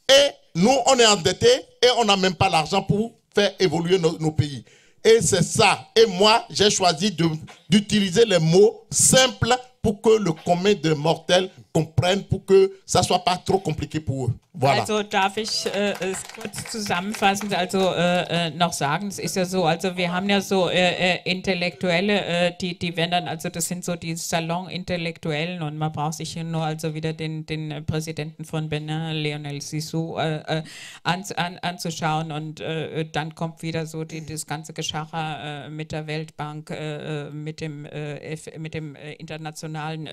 et nous, on est endettés et on n'a même pas l'argent pour faire évoluer nos, nos pays. Et c'est ça. Et moi, j'ai choisi d'utiliser les mots simples pour que le commun des mortels comprennent, pour que ça soit pas trop compliqué pour eux. Voilà. Also darf ich äh, es kurz zusammenfassend also äh, äh noch sagen, es ist ja so, also wir haben ja so äh, äh Intellektuelle, äh, die, die werden dann, also das sind so die Salon-Intellektuellen und man braucht sich hier nur also wieder den, den Präsidenten von Benin, Lionel Sissou, an, an, anzuschauen und dann kommt wieder so die, das ganze Geschacher mit der Weltbank, mit dem, F, mit dem Internationalen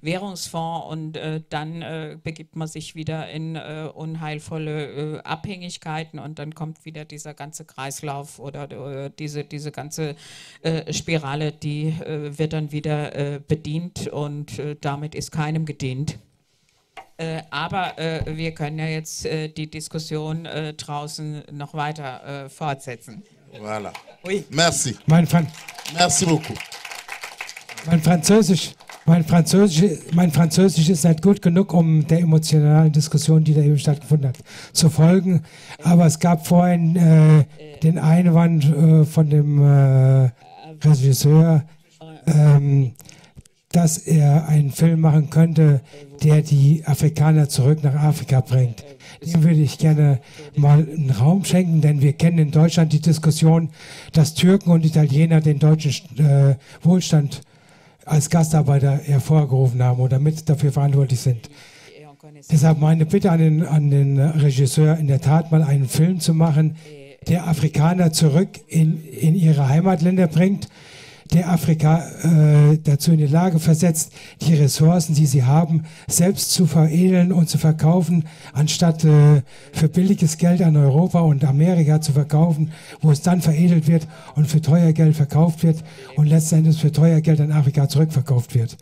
Währungsfonds und und äh, dann äh, begibt man sich wieder in äh, unheilvolle äh, Abhängigkeiten und dann kommt wieder dieser ganze Kreislauf oder äh, diese, diese ganze äh, Spirale, die wird dann wieder bedient und damit ist keinem gedient. Äh, aber äh, wir können ja jetzt äh, die Diskussion draußen noch weiter fortsetzen. Voilà. Oui. Merci. Mein Fran Merci beaucoup. Mein Französisch mein Französisch, mein Französisch ist nicht gut genug, um der emotionalen Diskussion, die da eben stattgefunden hat, zu folgen. Aber es gab vorhin äh, den Einwand äh, von dem äh, Regisseur, ähm, dass er einen Film machen könnte, der die Afrikaner zurück nach Afrika bringt. Dem würde ich gerne mal einen Raum schenken, denn wir kennen in Deutschland die Diskussion, dass Türken und Italiener den deutschen äh, Wohlstand als Gastarbeiter hervorgerufen haben oder mit dafür verantwortlich sind. Deshalb meine Bitte an den, an den Regisseur, in der Tat mal einen Film zu machen, der Afrikaner zurück in, in ihre Heimatländer bringt der Afrika äh, dazu in die Lage versetzt, die Ressourcen, die sie haben, selbst zu veredeln und zu verkaufen, anstatt äh, für billiges Geld an Europa und Amerika zu verkaufen, wo es dann veredelt wird und für teuer Geld verkauft wird und letztendlich für teuer Geld an Afrika zurückverkauft wird.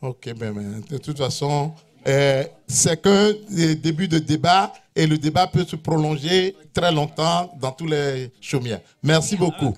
Okay, ben, ben, de toute façon, euh, c'est que le début de débat. et le débat peut se prolonger très longtemps dans tous les chaumières. Merci beaucoup.